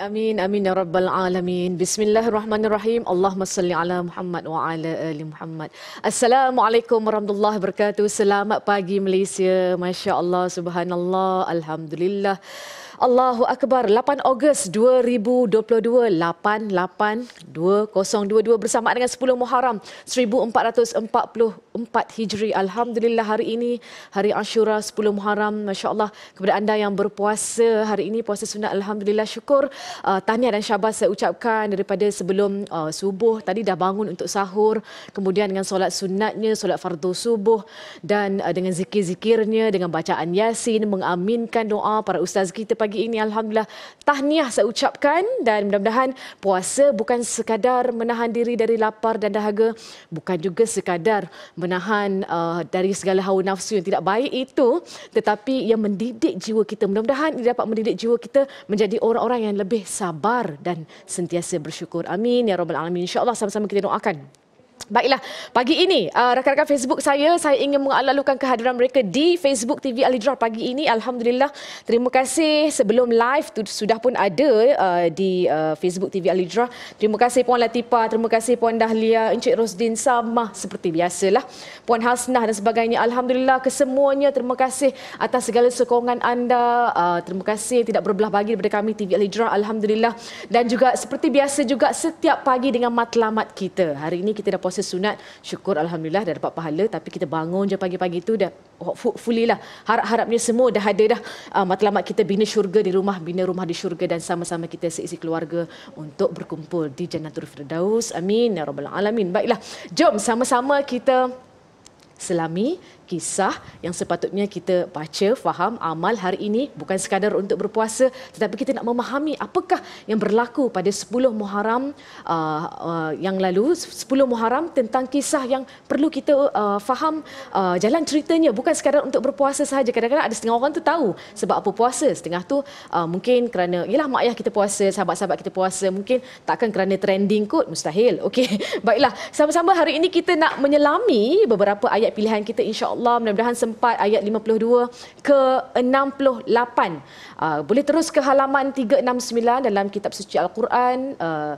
amin amin ya rabbal alamin bismillahirrahmanirrahim Allahumma salli ala Muhammad wa ala ali Muhammad assalamualaikum warahmatullahi wabarakatuh selamat pagi Malaysia masya-Allah subhanallah alhamdulillah Allahu Akbar 8 Ogos 2022 88202 bersama dengan 10 Muharram 1444 Hijri Alhamdulillah hari ini hari Ashura 10 Muharram Masya Allah kepada anda yang berpuasa hari ini puasa sunat Alhamdulillah syukur uh, tahniah dan syabas saya ucapkan daripada sebelum uh, subuh tadi dah bangun untuk sahur kemudian dengan solat sunatnya solat fardu subuh dan uh, dengan zikir-zikirnya dengan bacaan yasin mengaminkan doa para ustaz kita pagi pagi ini alhamdulillah tahniah saya ucapkan dan mudah-mudahan puasa bukan sekadar menahan diri dari lapar dan dahaga bukan juga sekadar menahan uh, dari segala hawa nafsu yang tidak baik itu tetapi ia mendidik jiwa kita mudah-mudahan ia dapat mendidik jiwa kita menjadi orang-orang yang lebih sabar dan sentiasa bersyukur amin ya rabbal alamin insyaallah sama-sama kita doakan Baiklah, pagi ini uh, rakan-rakan Facebook saya, saya ingin mengalalukan kehadiran mereka di Facebook TV Alidra pagi ini. Alhamdulillah, terima kasih sebelum live tu sudah pun ada uh, di uh, Facebook TV Alidra. Terima kasih Puan Latipa, terima kasih Puan Dahlia, Encik Rosdin, sama seperti biasalah. Puan Hasnah dan sebagainya, Alhamdulillah kesemuanya terima kasih atas segala sokongan anda. Uh, terima kasih tidak berbelah bagi daripada kami TV Alidra, Alhamdulillah. Dan juga seperti biasa juga setiap pagi dengan matlamat kita. Hari ini kita dah puasa sunat syukur alhamdulillah dah dapat pahala tapi kita bangun je pagi-pagi tu dah hopefully lah harap-harapnya semua dah ada dah uh, matlamat kita bina syurga di rumah bina rumah di syurga dan sama-sama kita seisi keluarga untuk berkumpul di jannatul firdaus amin ya rabbal alamin baiklah jom sama-sama kita selami kisah yang sepatutnya kita baca, faham, amal hari ini bukan sekadar untuk berpuasa tetapi kita nak memahami apakah yang berlaku pada 10 Muharram uh, uh, yang lalu 10 Muharram tentang kisah yang perlu kita uh, faham uh, jalan ceritanya bukan sekadar untuk berpuasa sahaja kadang-kadang ada setengah orang tu tahu sebab apa puasa setengah tu uh, mungkin kerana yalah mak ayah kita puasa, sahabat-sahabat kita puasa mungkin takkan kerana trending kot, mustahil okay baiklah, sama-sama hari ini kita nak menyelami beberapa ayat pilihan kita insya Allah insyaAllah mudah-mudahan sempat ayat 52 ke 68. Uh, ah, boleh terus ke halaman 369 dalam kitab suci Al-Quran. Uh,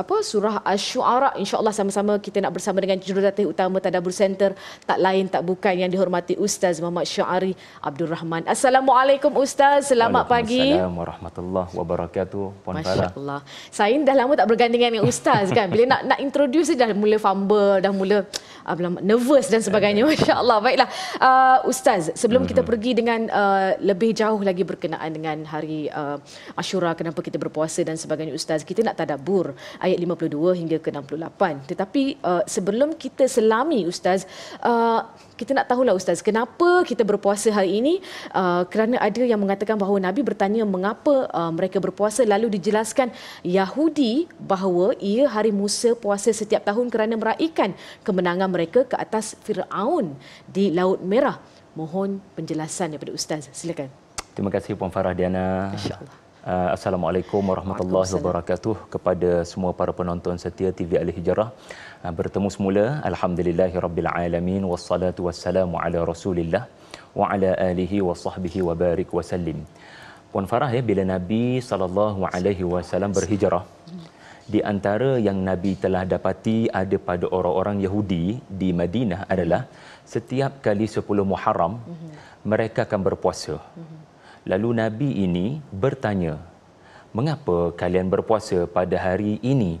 apa surah asy-syu'ara Insyaallah sama-sama kita nak bersama dengan jurulatih utama Tadabbur Center tak lain tak bukan yang dihormati Ustaz Muhammad Syari Abdul Rahman. Assalamualaikum Ustaz, selamat pagi. Assalamualaikum warahmatullahi wabarakatuh. Puan Masya-Allah. Saya dah lama tak bergandingan dengan Ustaz kan. Bila nak nak introduce dah mula fumble, dah mula alamak ah, nervous dan sebagainya masya-Allah. Baiklah. Uh, ustaz, sebelum kita hmm. pergi dengan uh, lebih jauh lagi berkenaan dengan hari uh, Ashura kenapa kita berpuasa dan sebagainya ustaz, kita nak tadabbur ayat 52 hingga ke 68. Tetapi uh, sebelum kita selami ustaz, uh, kita nak tahulah ustaz kenapa kita berpuasa hari ini uh, kerana ada yang mengatakan bahawa nabi bertanya mengapa uh, mereka berpuasa lalu dijelaskan Yahudi bahawa ia hari Musa puasa setiap tahun kerana meraikan kemenangan mereka ke atas Firaun di Laut Merah mohon penjelasan daripada ustaz silakan terima kasih puan Farah Diana insyaallah uh, Assalamualaikum warahmatullahi wabarakatuh kepada semua para penonton setia TV Al Hijrah. Ah, bertemu semula alhamdulillahirabbilalamin wassalatu wassalamu ala rasulillah wa ala alihi wa sahbihi wa barik wa sallim Pun Farah ya bila Nabi sallallahu alaihi wasallam berhijrah di antara yang Nabi telah dapati ada pada orang-orang Yahudi di Madinah adalah setiap kali 10 Muharram mereka akan berpuasa lalu Nabi ini bertanya mengapa kalian berpuasa pada hari ini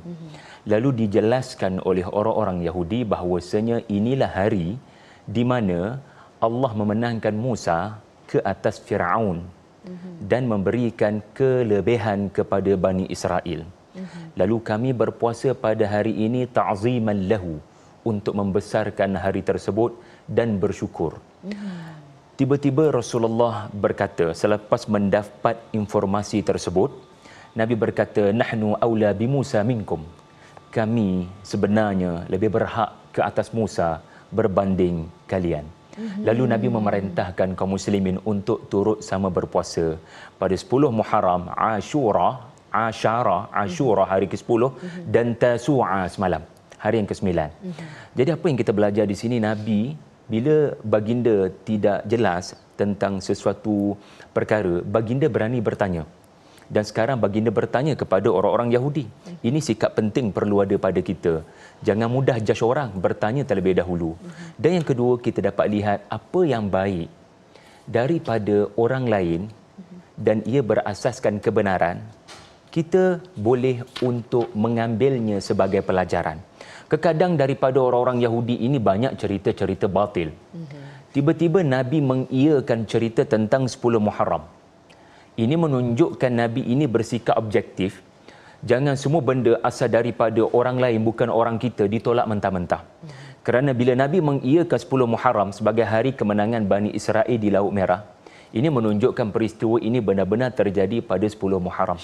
lalu dijelaskan oleh orang-orang Yahudi bahawasanya inilah hari di mana Allah memenangkan Musa ke atas Firaun mhm. dan memberikan kelebihan kepada Bani Israel. Mhm. Lalu kami berpuasa pada hari ini ta'ziman lahu untuk membesarkan hari tersebut dan bersyukur. Mhm. Tiba-tiba Rasulullah berkata selepas mendapat informasi tersebut, Nabi berkata nahnu aula bi Musa minkum kami sebenarnya lebih berhak ke atas Musa berbanding kalian. Mhm. Lalu Nabi memerintahkan kaum muslimin untuk turut sama berpuasa pada 10 Muharram, Ashura, Ashara, Ashura hari ke-10 mhm. dan Tasu'a semalam, hari yang ke-9. Mhm. Jadi apa yang kita belajar di sini Nabi bila baginda tidak jelas tentang sesuatu perkara, baginda berani bertanya dan sekarang baginda bertanya kepada orang-orang Yahudi. Ini sikap penting perlu ada pada kita. Jangan mudah jas orang, bertanya terlebih dahulu. Dan yang kedua, kita dapat lihat apa yang baik daripada orang lain dan ia berasaskan kebenaran, kita boleh untuk mengambilnya sebagai pelajaran. Kekadang daripada orang-orang Yahudi ini banyak cerita-cerita batil. Tiba-tiba Nabi mengiakan cerita tentang 10 Muharram. Mm-hmm. Ini menunjukkan Nabi ini bersikap objektif. Jangan semua benda asal daripada orang lain bukan orang kita ditolak mentah-mentah. Kerana bila Nabi mengiakan 10 Muharram sebagai hari kemenangan Bani Israel di Laut Merah, ini menunjukkan peristiwa ini benar-benar terjadi pada 10 Muharram.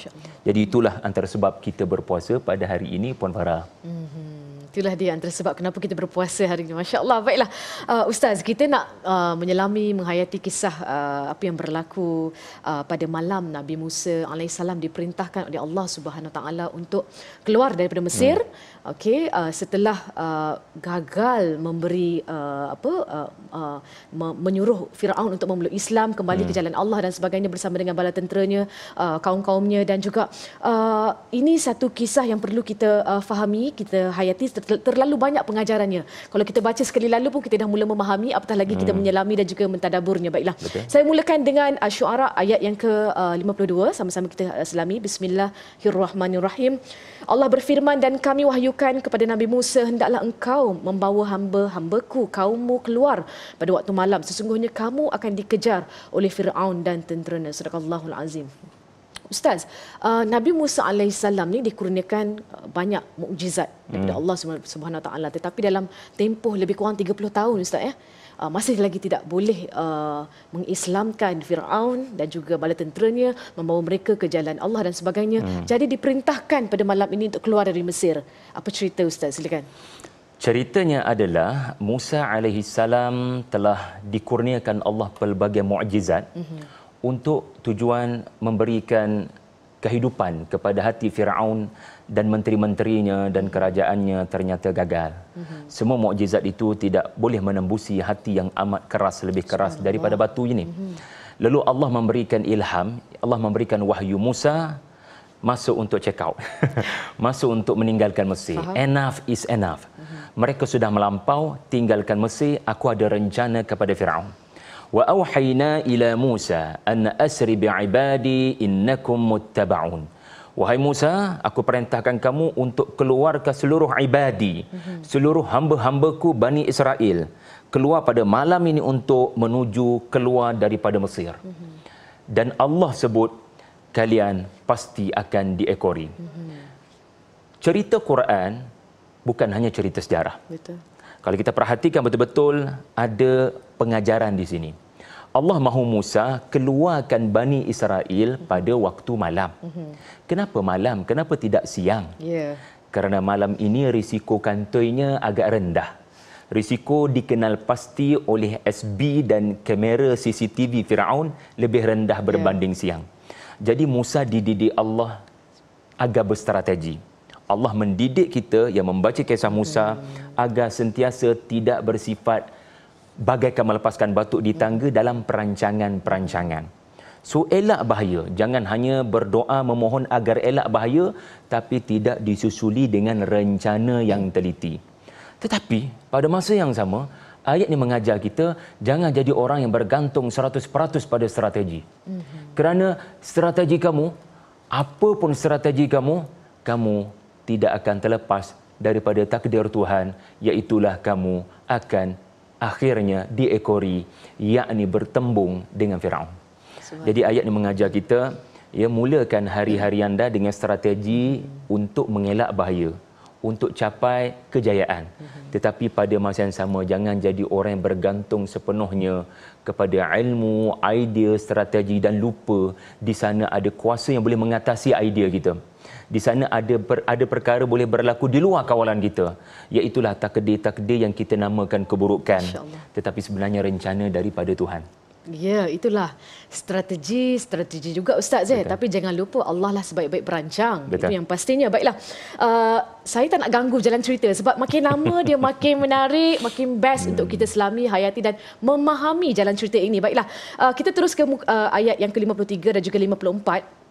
Jadi itulah antara sebab kita berpuasa pada hari ini Puan Farah. Mhm. Itulah dia antara sebab kenapa kita berpuasa hari ini. Masya Allah. Baiklah, uh, Ustaz, kita nak uh, menyelami, menghayati kisah uh, apa yang berlaku uh, pada malam Nabi Musa alaihissalam diperintahkan oleh Allah Subhanahu Taala untuk keluar daripada Mesir. Hmm okey uh, setelah uh, gagal memberi uh, apa uh, uh, menyuruh Firaun untuk memeluk Islam kembali hmm. ke jalan Allah dan sebagainya bersama dengan bala tenteranya uh, kaum-kaumnya dan juga uh, ini satu kisah yang perlu kita uh, fahami kita hayati ter- terlalu banyak pengajarannya kalau kita baca sekali lalu pun kita dah mula memahami apatah lagi hmm. kita menyelami dan juga mentadaburnya baiklah okay. saya mulakan dengan uh, syuara ayat yang ke uh, 52 sama-sama kita uh, selami bismillahirrahmanirrahim Allah berfirman dan kami wahyu katakan kepada Nabi Musa, hendaklah engkau membawa hamba-hambaku, kaummu keluar pada waktu malam. Sesungguhnya kamu akan dikejar oleh Fir'aun dan tenteranya. Sadaqallahul Azim. Ustaz, uh, Nabi Musa AS ni dikurniakan uh, banyak mukjizat daripada hmm. Allah Subhanahu Wa Taala. Tetapi dalam tempoh lebih kurang 30 tahun Ustaz ya, uh, masih lagi tidak boleh uh, mengislamkan Firaun dan juga bala tenteranya membawa mereka ke jalan Allah dan sebagainya. Hmm. Jadi diperintahkan pada malam ini untuk keluar dari Mesir. Apa cerita ustaz? Silakan. Ceritanya adalah Musa alaihi telah dikurniakan Allah pelbagai mukjizat hmm. untuk tujuan memberikan kehidupan kepada hati Firaun dan menteri-menterinya dan kerajaannya ternyata gagal. Mm-hmm. Semua mukjizat itu tidak boleh menembusi hati yang amat keras lebih keras Sebenarnya. daripada batu ini. Mm-hmm. Lalu Allah memberikan ilham, Allah memberikan wahyu Musa masuk untuk check out. masuk untuk meninggalkan Mesir. Faham. Enough is enough. Mm-hmm. Mereka sudah melampau, tinggalkan Mesir, aku ada rencana kepada Firaun. Wa auhayna ila Musa an asri bi ibadi innakum muttaba'un. mm Wahai Musa, aku perintahkan kamu untuk keluarkan seluruh ibadi, seluruh hamba-hambaku Bani Israel, keluar pada malam ini untuk menuju keluar daripada Mesir. Dan Allah sebut, kalian pasti akan diekori. Cerita Quran bukan hanya cerita sejarah. Betul. Kalau kita perhatikan betul-betul ada pengajaran di sini. Allah mahu Musa keluarkan Bani Israel pada waktu malam. Mhm. Kenapa malam? Kenapa tidak siang? Yeah. Kerana malam ini risiko kantoinya agak rendah. Risiko dikenal pasti oleh SB dan kamera CCTV Firaun lebih rendah ya. berbanding yeah. siang. Jadi Musa dididik Allah agak berstrategi. Allah mendidik kita yang membaca kisah Musa hmm. agar sentiasa tidak bersifat bagaikan melepaskan batuk di tangga dalam perancangan-perancangan. So elak bahaya, jangan hanya berdoa memohon agar elak bahaya tapi tidak disusuli dengan rencana yang teliti. Tetapi pada masa yang sama, ayat ini mengajar kita jangan jadi orang yang bergantung 100% pada strategi. Mhm. Kerana strategi kamu, apapun strategi kamu, kamu tidak akan terlepas daripada takdir Tuhan, iaitulah kamu akan akhirnya diekori yakni bertembung dengan Firaun. Jadi ayat ini mengajar kita ya mulakan hari-hari anda dengan strategi hmm. untuk mengelak bahaya, untuk capai kejayaan. Hmm. Tetapi pada masa yang sama jangan jadi orang yang bergantung sepenuhnya kepada ilmu, idea, strategi dan lupa di sana ada kuasa yang boleh mengatasi idea kita di sana ada per, ada perkara boleh berlaku di luar kawalan kita iaitu takdir-takdir yang kita namakan keburukan tetapi sebenarnya rencana daripada Tuhan Ya, itulah strategi, strategi juga Ustaz Zain. Tapi jangan lupa Allah lah sebaik-baik perancang. Itu yang pastinya. Baiklah, uh, saya tak nak ganggu jalan cerita sebab makin lama dia makin menarik, makin best hmm. untuk kita selami, hayati dan memahami jalan cerita ini. Baiklah, uh, kita terus ke uh, ayat yang ke-53 dan juga 54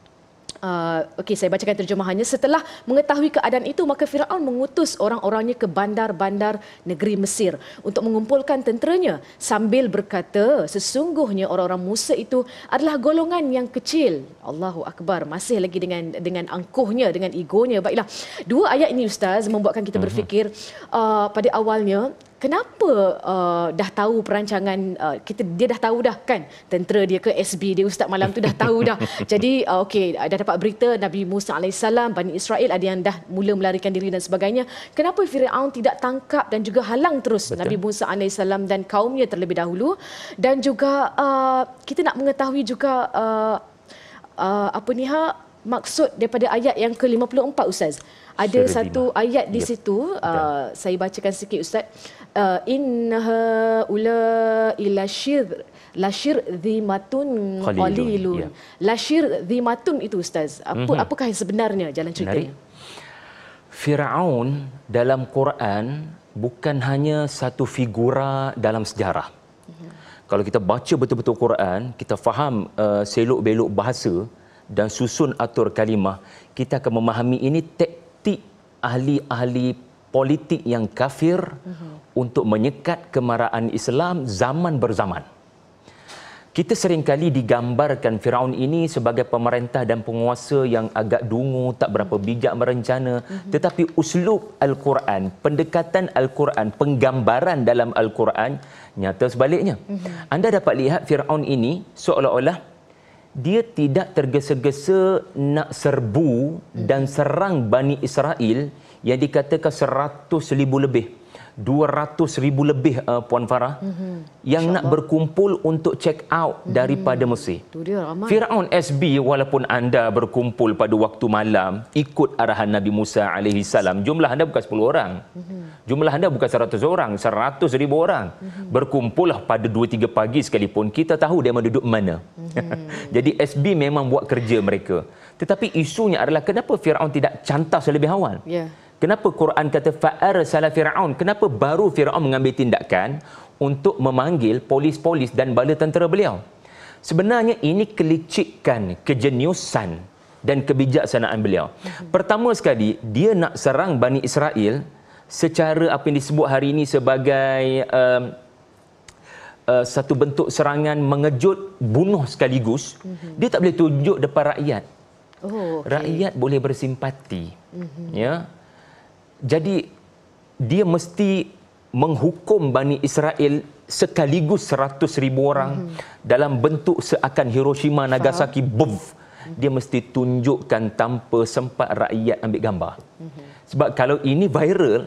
uh, okey saya bacakan terjemahannya setelah mengetahui keadaan itu maka Firaun mengutus orang-orangnya ke bandar-bandar negeri Mesir untuk mengumpulkan tenteranya sambil berkata sesungguhnya orang-orang Musa itu adalah golongan yang kecil Allahu akbar masih lagi dengan dengan angkuhnya dengan egonya baiklah dua ayat ini ustaz membuatkan kita mhm. berfikir uh, pada awalnya kenapa uh, dah tahu perancangan uh, kita dia dah tahu dah kan tentera dia ke SB dia ustaz malam tu dah tahu dah jadi uh, okey uh, dah dapat berita Nabi Musa alaihissalam Bani Israel ada yang dah mula melarikan diri dan sebagainya kenapa Firaun tidak tangkap dan juga halang terus Betul. Nabi Musa alaihissalam dan kaumnya terlebih dahulu dan juga uh, kita nak mengetahui juga uh, uh, apa ni ha maksud daripada ayat yang ke-54 ustaz ada Syarifina. satu ayat di ya. situ uh, saya bacakan sikit ustaz uh, innaha ula ila syidr lashir dhimatun qalilun ya. lashir dhimatun itu ustaz apa mm-hmm. apakah yang sebenarnya jalan ceritanya Menarik. Firaun dalam Quran bukan hanya satu figura dalam sejarah mhm. kalau kita baca betul-betul Quran, kita faham uh, selok-belok bahasa dan susun atur kalimah, kita akan memahami ini taktik ahli-ahli politik yang kafir mhm. untuk menyekat kemarahan Islam zaman berzaman. Kita seringkali digambarkan Firaun ini sebagai pemerintah dan penguasa yang agak dungu, tak berapa mhm. bijak merencana, mhm. tetapi uslub Al-Quran, pendekatan Al-Quran, penggambaran dalam Al-Quran nyata sebaliknya. Anda dapat lihat Firaun ini seolah-olah dia tidak tergesa-gesa nak serbu dan serang Bani Israel yang dikatakan 100 ribu lebih 200 ribu lebih uh, Puan Farah mm-hmm. yang nak berkumpul untuk check out mm-hmm. daripada Mesir Fir'aun SB walaupun anda berkumpul pada waktu malam ikut arahan Nabi Musa AS jumlah anda bukan sepuluh orang mm-hmm. jumlah anda bukan seratus orang seratus ribu orang mm-hmm. berkumpullah pada dua tiga pagi sekalipun kita tahu dia duduk mana mm-hmm. jadi SB memang buat kerja mereka tetapi isunya adalah kenapa Firaun tidak cantas selebih awal? Ya. Yeah. Kenapa Quran kata fa'ar salah Firaun? Kenapa baru Firaun mengambil tindakan untuk memanggil polis-polis dan bala tentera beliau? Sebenarnya ini kelicikan, kejeniusan dan kebijaksanaan beliau. Mm-hmm. Pertama sekali, dia nak serang Bani Israel secara apa yang disebut hari ini sebagai um, Uh, satu bentuk serangan mengejut bunuh sekaligus mm-hmm. dia tak boleh tunjuk depan rakyat Oh, okay. Rakyat boleh bersimpati. Mm-hmm. Ya. Jadi dia mesti menghukum Bani Israel sekaligus seratus ribu orang mm-hmm. dalam bentuk seakan Hiroshima Nagasaki buf mhm. dia mesti tunjukkan tanpa sempat rakyat ambil gambar mhm. sebab kalau ini viral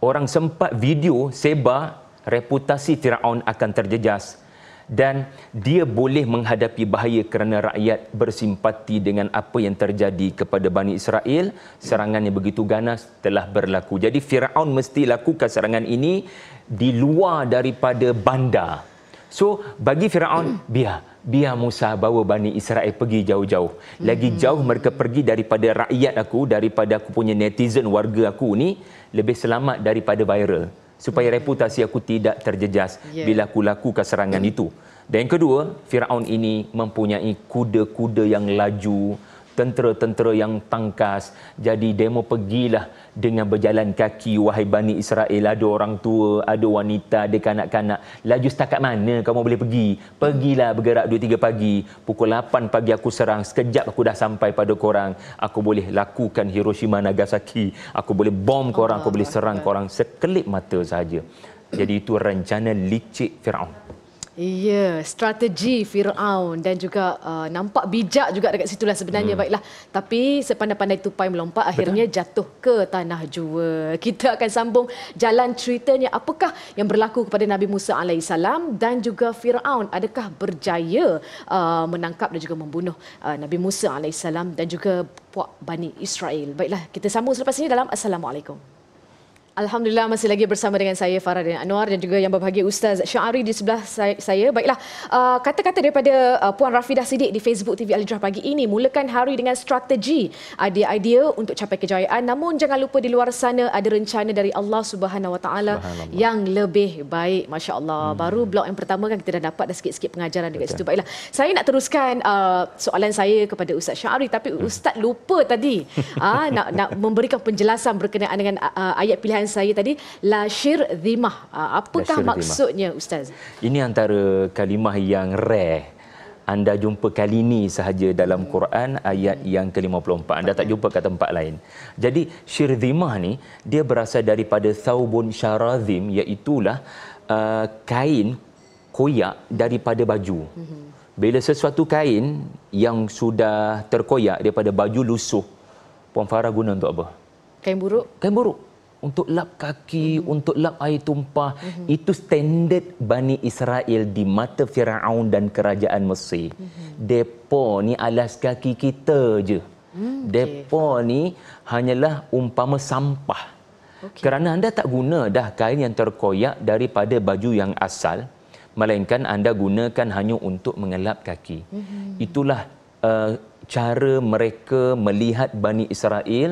orang sempat video sebar reputasi Firaun akan terjejas dan dia boleh menghadapi bahaya kerana rakyat bersimpati dengan apa yang terjadi kepada Bani Israel serangan yang begitu ganas telah berlaku jadi Firaun mesti lakukan serangan ini di luar daripada bandar so bagi Firaun biar biar Musa bawa Bani Israel pergi jauh-jauh lagi hmm. jauh mereka pergi daripada rakyat aku daripada aku punya netizen warga aku ni lebih selamat daripada viral supaya reputasi aku tidak terjejas yeah. bila aku lakukan serangan yeah. itu. Dan yang kedua, Firaun ini mempunyai kuda-kuda yang laju, tentera-tentera yang tangkas. Jadi demo pergilah dengan berjalan kaki wahai Bani Israel. Ada orang tua, ada wanita, ada kanak-kanak. Laju setakat mana kamu boleh pergi? Pergilah bergerak 2-3 pagi. Pukul 8 pagi aku serang. Sekejap aku dah sampai pada korang. Aku boleh lakukan Hiroshima Nagasaki. Aku boleh bom korang. Aku boleh serang korang. Sekelip mata saja Jadi itu rencana licik Fir'aun. Ya, strategi Fir'aun dan juga uh, nampak bijak juga dekat situlah sebenarnya hmm. baiklah. Tapi sepandai-pandai tupai melompat akhirnya jatuh ke tanah jua. Kita akan sambung jalan ceritanya apakah yang berlaku kepada Nabi Musa AS dan juga Fir'aun. Adakah berjaya uh, menangkap dan juga membunuh uh, Nabi Musa AS dan juga Puak Bani Israel. Baiklah, kita sambung selepas ini dalam Assalamualaikum. Alhamdulillah masih lagi bersama dengan saya Farah dan Anwar dan juga yang berbahagia Ustaz Syahri di sebelah saya. Baiklah, uh, kata-kata daripada uh, Puan Rafidah Siddiq di Facebook TV Al-Hijrah pagi ini mulakan hari dengan strategi, ada idea untuk capai kejayaan. Namun jangan lupa di luar sana ada rencana dari Allah Subhanahu Wa Taala yang lebih baik. Masya-Allah. Hmm. Baru blok yang pertama kan kita dah dapat dah sikit-sikit pengajaran dekat okay. situ. Baiklah. Saya nak teruskan uh, soalan saya kepada Ustaz Syahri tapi hmm. Ustaz lupa tadi uh, nak nak memberikan penjelasan berkenaan dengan uh, ayat pilihan saya tadi lasyir zimah. Ah, apakah lashir maksudnya dhimah. ustaz? Ini antara kalimah yang rare anda jumpa kali ini sahaja dalam hmm. Quran ayat hmm. yang ke-54. Anda tak jumpa kat tempat lain. Jadi syirzimah ni dia berasal daripada thaubun syarazim iaitu lah uh, ah, kain koyak daripada baju. Hmm. Bila sesuatu kain yang sudah terkoyak daripada baju lusuh. Puan Farah guna untuk apa? Kain buruk. Kain buruk untuk lap kaki, mm-hmm. untuk lap air tumpah, mm-hmm. itu standard Bani Israel di mata Firaun dan kerajaan Mesir. Mm-hmm. Depo ni alas kaki kita je. Mm-hmm. Depo okay. ni hanyalah umpama sampah. Okay. Kerana anda tak guna dah kain yang terkoyak daripada baju yang asal, melainkan anda gunakan hanya untuk mengelap kaki. Mm-hmm. Itulah uh, cara mereka melihat Bani Israel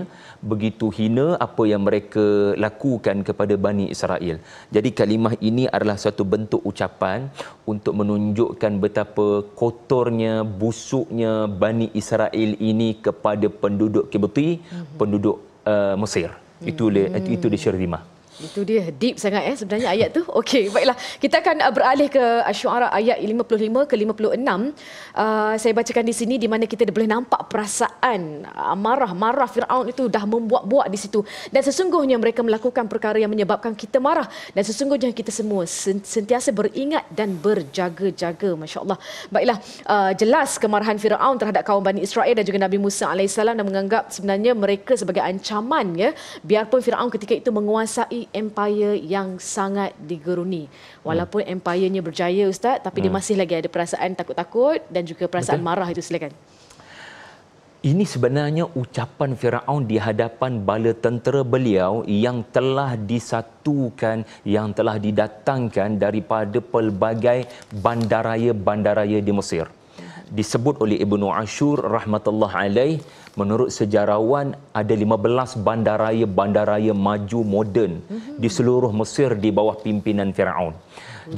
begitu hina apa yang mereka lakukan kepada Bani Israel. Jadi kalimah ini adalah satu bentuk ucapan untuk menunjukkan betapa kotornya, busuknya Bani Israel ini kepada penduduk Kibuti, mm-hmm. penduduk uh, Mesir. Mm-hmm. Itu itu hmm. di Syarimah. Itu dia deep sangat eh sebenarnya ayat tu. Okey, baiklah. Kita akan uh, beralih ke Asy-Syu'ara uh, ayat 55 ke 56. Uh, saya bacakan di sini di mana kita boleh nampak perasaan marah-marah uh, Firaun itu dah membuat-buat di situ. Dan sesungguhnya mereka melakukan perkara yang menyebabkan kita marah dan sesungguhnya kita semua sentiasa beringat dan berjaga-jaga masya-Allah. Baiklah, uh, jelas kemarahan Firaun terhadap kaum Bani Israel dan juga Nabi Musa alaihissalam dan menganggap sebenarnya mereka sebagai ancaman ya. Biarpun Firaun ketika itu menguasai empire yang sangat digeruni. Hmm. Walaupun hmm. empire-nya berjaya ustaz, tapi hmm. dia masih lagi ada perasaan takut-takut dan juga perasaan Betul. marah itu silakan. Ini sebenarnya ucapan Firaun di hadapan bala tentera beliau yang telah disatukan yang telah didatangkan daripada pelbagai bandaraya-bandaraya di Mesir. Disebut oleh Ibnu Ashur rahmatullah alaih menurut sejarawan ada 15 bandaraya-bandaraya maju moden mhm. di seluruh Mesir di bawah pimpinan Firaun.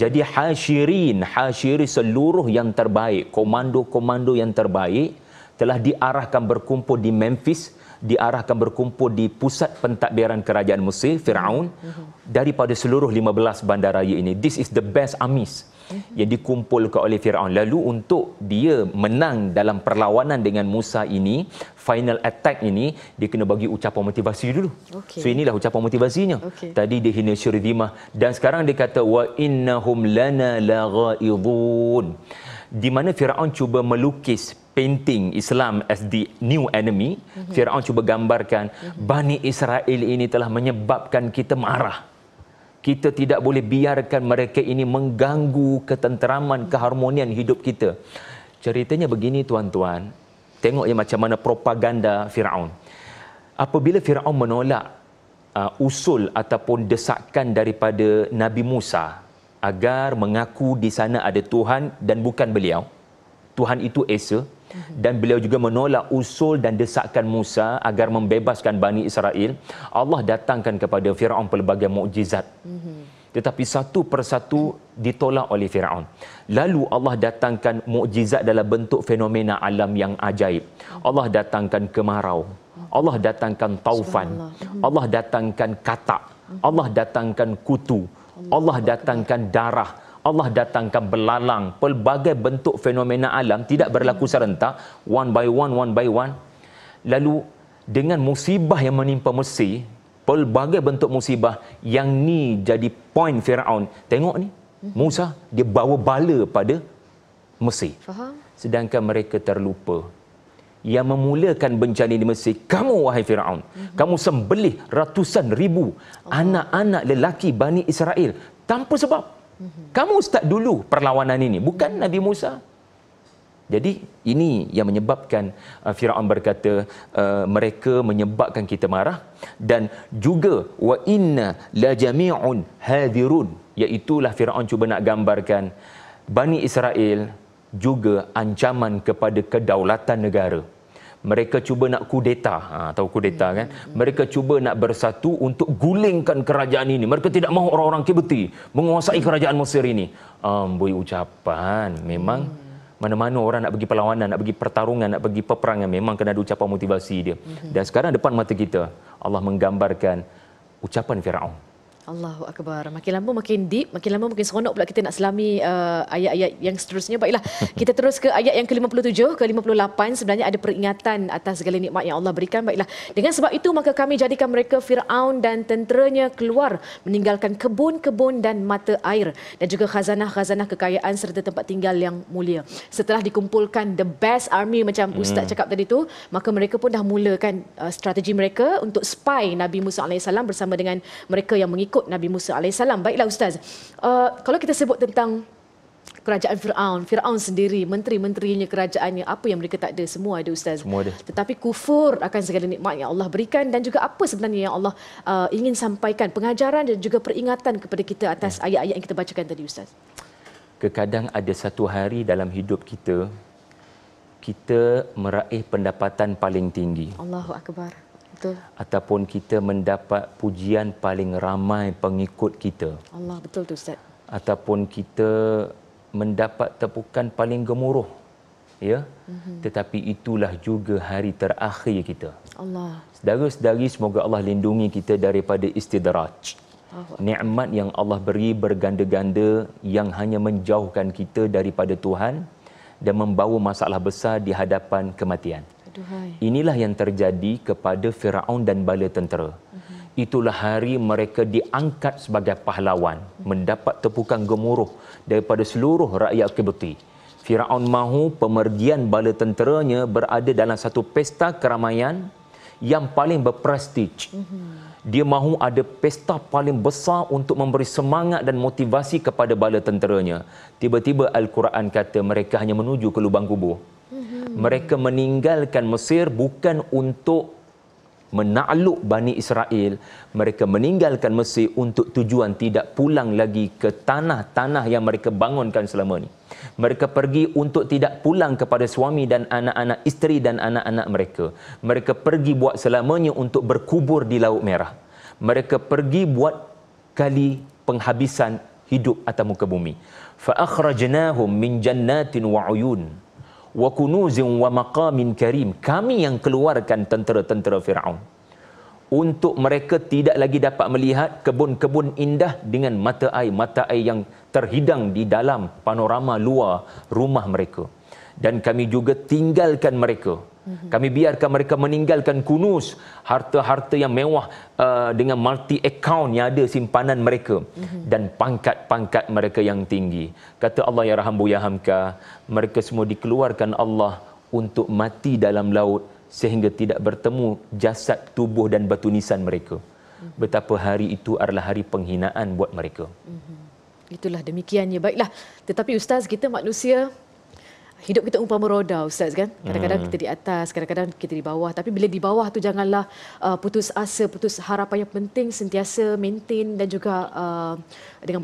Jadi hasyirin, hasyiri seluruh yang terbaik, komando-komando yang terbaik telah diarahkan berkumpul di Memphis, diarahkan berkumpul di pusat pentadbiran kerajaan Mesir, Firaun mhm. daripada seluruh 15 bandaraya ini. This is the best amis. Mm-hmm yang dikumpulkan oleh Firaun lalu untuk dia menang dalam perlawanan dengan Musa ini final attack ini dia kena bagi ucapan motivasi dulu okay. so inilah ucapan motivasinya okay. tadi dia hina syurdimah dan sekarang dia kata wa innahum lana laghaidun di mana Firaun cuba melukis painting Islam as the new enemy mm-hmm. Firaun cuba gambarkan mm-hmm. Bani Israel ini telah menyebabkan kita marah mm-hmm kita tidak boleh biarkan mereka ini mengganggu ketenteraman keharmonian hidup kita ceritanya begini tuan-tuan tengok ya macam mana propaganda Firaun apabila Firaun menolak uh, usul ataupun desakan daripada Nabi Musa agar mengaku di sana ada Tuhan dan bukan beliau Tuhan itu Esa Mhm. dan beliau juga menolak usul dan desakan Musa agar membebaskan Bani Israel Allah datangkan kepada Firaun pelbagai mukjizat mhm. tetapi satu persatu ditolak oleh Firaun lalu Allah datangkan mukjizat dalam bentuk fenomena alam yang ajaib Allah datangkan kemarau Allah datangkan taufan mhm. Allah datangkan katak Allah datangkan kutu Allah datangkan darah Allah datangkan belalang pelbagai bentuk fenomena alam tidak berlaku serentak one by one one by one lalu dengan musibah yang menimpa Mesir pelbagai bentuk musibah yang ni jadi point Firaun tengok ni Musa dia bawa bala pada Mesir sedangkan mereka terlupa yang memulakan bencana di Mesir kamu wahai Firaun mhm. kamu sembelih ratusan ribu anak-anak lelaki Bani Israel tanpa sebab Mhm. Kamu start dulu perlawanan ini, bukan Nabi Musa. Jadi ini yang menyebabkan uh, Firaun berkata uh, mereka menyebabkan kita marah dan juga wa inna la jami'un hadirun iaitu lah Firaun cuba nak gambarkan Bani Israel juga ancaman kepada kedaulatan negara mereka cuba nak kudeta ha, tahu kudeta hmm. kan hmm. mereka cuba nak bersatu untuk gulingkan kerajaan ini mereka tidak mahu orang-orang Kibeti menguasai kerajaan Mesir ini amboi um, ucapan memang hmm. mana-mana orang nak bagi perlawanan nak bagi pertarungan nak bagi peperangan memang kena ada ucapan motivasi dia hmm. dan sekarang depan mata kita Allah menggambarkan ucapan Firaun hmm. Allahu akbar. Makin lama makin deep, makin lama makin seronok pula kita nak selami uh, ayat-ayat yang seterusnya. Baiklah, kita terus ke ayat yang ke-57 ke-58 sebenarnya ada peringatan atas segala nikmat yang Allah berikan. Baiklah. Dengan sebab itu maka kami jadikan mereka Firaun dan tenteranya keluar meninggalkan kebun-kebun dan mata air dan juga khazanah-khazanah kekayaan serta tempat tinggal yang mulia. Setelah dikumpulkan the best army macam hmm. ustaz cakap tadi tu, maka mereka pun dah mulakan uh, strategi mereka untuk spy Nabi Musa alaihissalam bersama dengan mereka yang mengikut mengikut Nabi Musa AS. Baiklah Ustaz, uh, kalau kita sebut tentang kerajaan Fir'aun, Fir'aun sendiri, menteri-menterinya, kerajaannya, apa yang mereka tak ada, semua ada Ustaz. Semua ada. Tetapi kufur akan segala nikmat yang Allah berikan dan juga apa sebenarnya yang Allah uh, ingin sampaikan, pengajaran dan juga peringatan kepada kita atas ya. ayat-ayat yang kita bacakan tadi Ustaz. Kekadang ada satu hari dalam hidup kita, kita meraih pendapatan paling tinggi. Allahu Akbar betul. ataupun kita mendapat pujian paling ramai pengikut kita. Allah betul tu ustaz. Ataupun kita mendapat tepukan paling gemuruh. Ya. Mm-hmm. Tetapi itulah juga hari terakhir kita. Allah. Saudara-saudari semoga Allah lindungi kita daripada istidraj. Nikmat yang Allah beri berganda-ganda yang hanya menjauhkan kita daripada Tuhan dan membawa masalah besar di hadapan kematian. Inilah yang terjadi kepada Firaun dan bala tentera. Mhm. Itulah hari mereka diangkat sebagai pahlawan, mhm. mendapat tepukan gemuruh daripada seluruh rakyat Kibuti. Firaun mahu pemergian bala tenteranya berada dalam satu pesta keramaian yang paling berprestij. Mhm. Dia mahu ada pesta paling besar untuk memberi semangat dan motivasi kepada bala tenteranya. Tiba-tiba Al-Quran kata mereka hanya menuju ke lubang kubur. Mm-hmm. Mereka meninggalkan Mesir bukan untuk menakluk Bani Israel. Mereka meninggalkan Mesir untuk tujuan tidak pulang lagi ke tanah-tanah yang mereka bangunkan selama ini. Mereka pergi untuk tidak pulang kepada suami dan anak-anak isteri dan anak-anak mereka. Mereka pergi buat selamanya untuk berkubur di Laut Merah. Mereka pergi buat kali penghabisan hidup atau muka bumi. فَأَخْرَجْنَاهُمْ مِنْ جَنَّاتٍ وَعُيُونٍ wa kunuzin wa maqamin karim kami yang keluarkan tentera-tentera Firaun untuk mereka tidak lagi dapat melihat kebun-kebun indah dengan mata air mata air yang terhidang di dalam panorama luar rumah mereka dan kami juga tinggalkan mereka Mm-hmm. Kami biarkan mereka meninggalkan kunus harta-harta yang mewah uh, dengan multi account yang ada simpanan mereka mm-hmm. dan pangkat-pangkat mereka yang tinggi. Kata Allah ya Rahambu ya Hamka, mereka semua dikeluarkan Allah untuk mati dalam laut sehingga tidak bertemu jasad tubuh dan batu nisan mereka. Mm-hmm. Betapa hari itu adalah hari penghinaan buat mereka. Itulah demikiannya. Baiklah. Tetapi Ustaz, kita manusia hidup kita umpama roda ustaz kan kadang-kadang kita di hmm. atas kadang-kadang kita di bawah tapi bila di bawah tu janganlah uh, putus asa putus harapan yang penting sentiasa maintain dan juga uh, dengan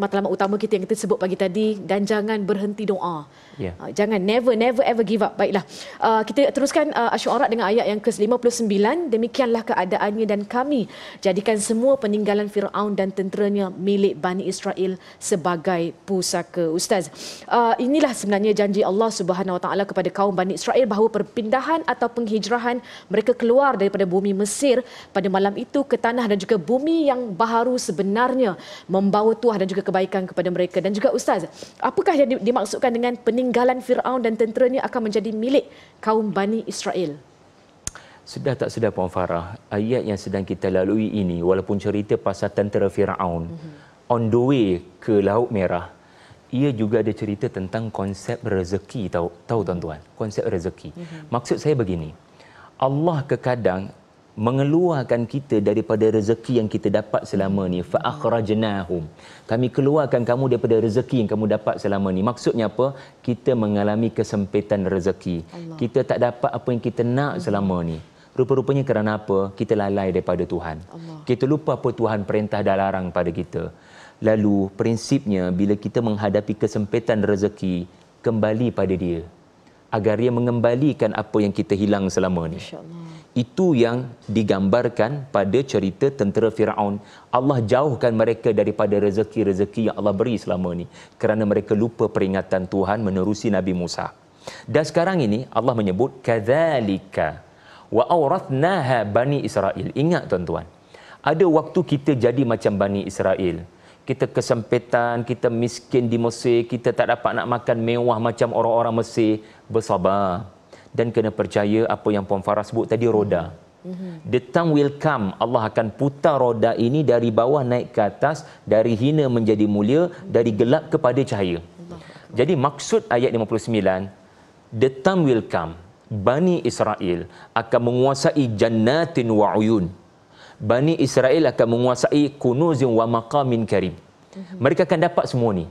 matlamat utama kita yang kita sebut pagi tadi dan jangan berhenti doa Yeah. Ya. Jangan never never ever give up. Baiklah. Uh, kita teruskan uh, ah, asy dengan ayat yang ke-59. Demikianlah keadaannya dan kami jadikan semua peninggalan Firaun dan tenteranya milik Bani Israel sebagai pusaka. Ustaz, uh, inilah sebenarnya janji Allah Subhanahu Wa Taala kepada kaum Bani Israel bahawa perpindahan atau penghijrahan mereka keluar daripada bumi Mesir pada malam itu ke tanah dan juga bumi yang baharu sebenarnya membawa tuah dan juga kebaikan kepada mereka dan juga ustaz, apakah yang dimaksudkan dengan pening peninggalan Firaun dan tenteranya akan menjadi milik kaum Bani Israel. Sudah tak sudah Puan Farah, ayat yang sedang kita lalui ini walaupun cerita pasal tentera Firaun mm-hmm. on the way ke Laut Merah, ia juga ada cerita tentang konsep rezeki tahu tahu tuan-tuan, konsep rezeki. Mm-hmm. Maksud saya begini. Allah kekadang mengeluarkan kita daripada rezeki yang kita dapat selama ni fa akhrajnahum kami keluarkan kamu daripada rezeki yang kamu dapat selama ni maksudnya apa kita mengalami kesempitan rezeki Allah. kita tak dapat apa yang kita nak hmm. selama ni rupa-rupanya kerana apa kita lalai daripada Tuhan Allah. kita lupa apa Tuhan perintah dan larang pada kita lalu prinsipnya bila kita menghadapi kesempitan rezeki kembali pada dia agar dia mengembalikan apa yang kita hilang selama ni itu yang digambarkan pada cerita tentera Firaun. Allah jauhkan mereka daripada rezeki-rezeki yang Allah beri selama ini kerana mereka lupa peringatan Tuhan menerusi Nabi Musa. Dan sekarang ini Allah menyebut kadzalika wa awrathnaha bani Israel. Ingat tuan-tuan. Ada waktu kita jadi macam bani Israel. Kita kesempitan, kita miskin di Mesir, kita tak dapat nak makan mewah macam orang-orang Mesir. Bersabar dan kena percaya apa yang Puan Farah sebut tadi roda. Mhm. The time will come Allah akan putar roda ini dari bawah naik ke atas dari hina menjadi mulia dari gelap kepada cahaya. Jadi maksud ayat 59 the time will come Bani Israel akan menguasai jannatin wa uyun. Bani Israel akan menguasai kunuzin wa maqamin karim. Mhm. Mereka akan dapat semua ni.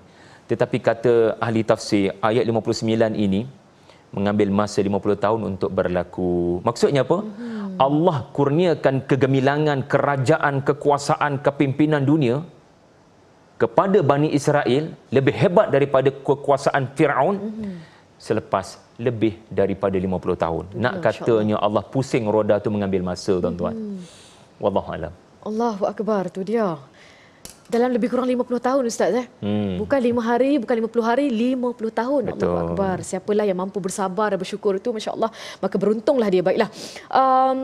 Tetapi kata ahli tafsir ayat 59 ini mengambil masa 50 tahun untuk berlaku. Maksudnya apa? Hmm. Allah kurniakan kegemilangan, kerajaan, kekuasaan, kepimpinan dunia kepada Bani Israel lebih hebat daripada kekuasaan Firaun hmm. selepas lebih daripada 50 tahun. Hmm. Nak katanya Allah pusing roda tu mengambil masa, tuan-tuan. Hmm. Wallahu alam. Allahu akbar tu dia dalam lebih kurang 50 tahun ustaz eh. Hmm. Bukan 5 hari, bukan 50 hari, 50 tahun. Allahuakbar. Siapalah yang mampu bersabar dan bersyukur itu masya-Allah maka beruntunglah dia baiklah. Um,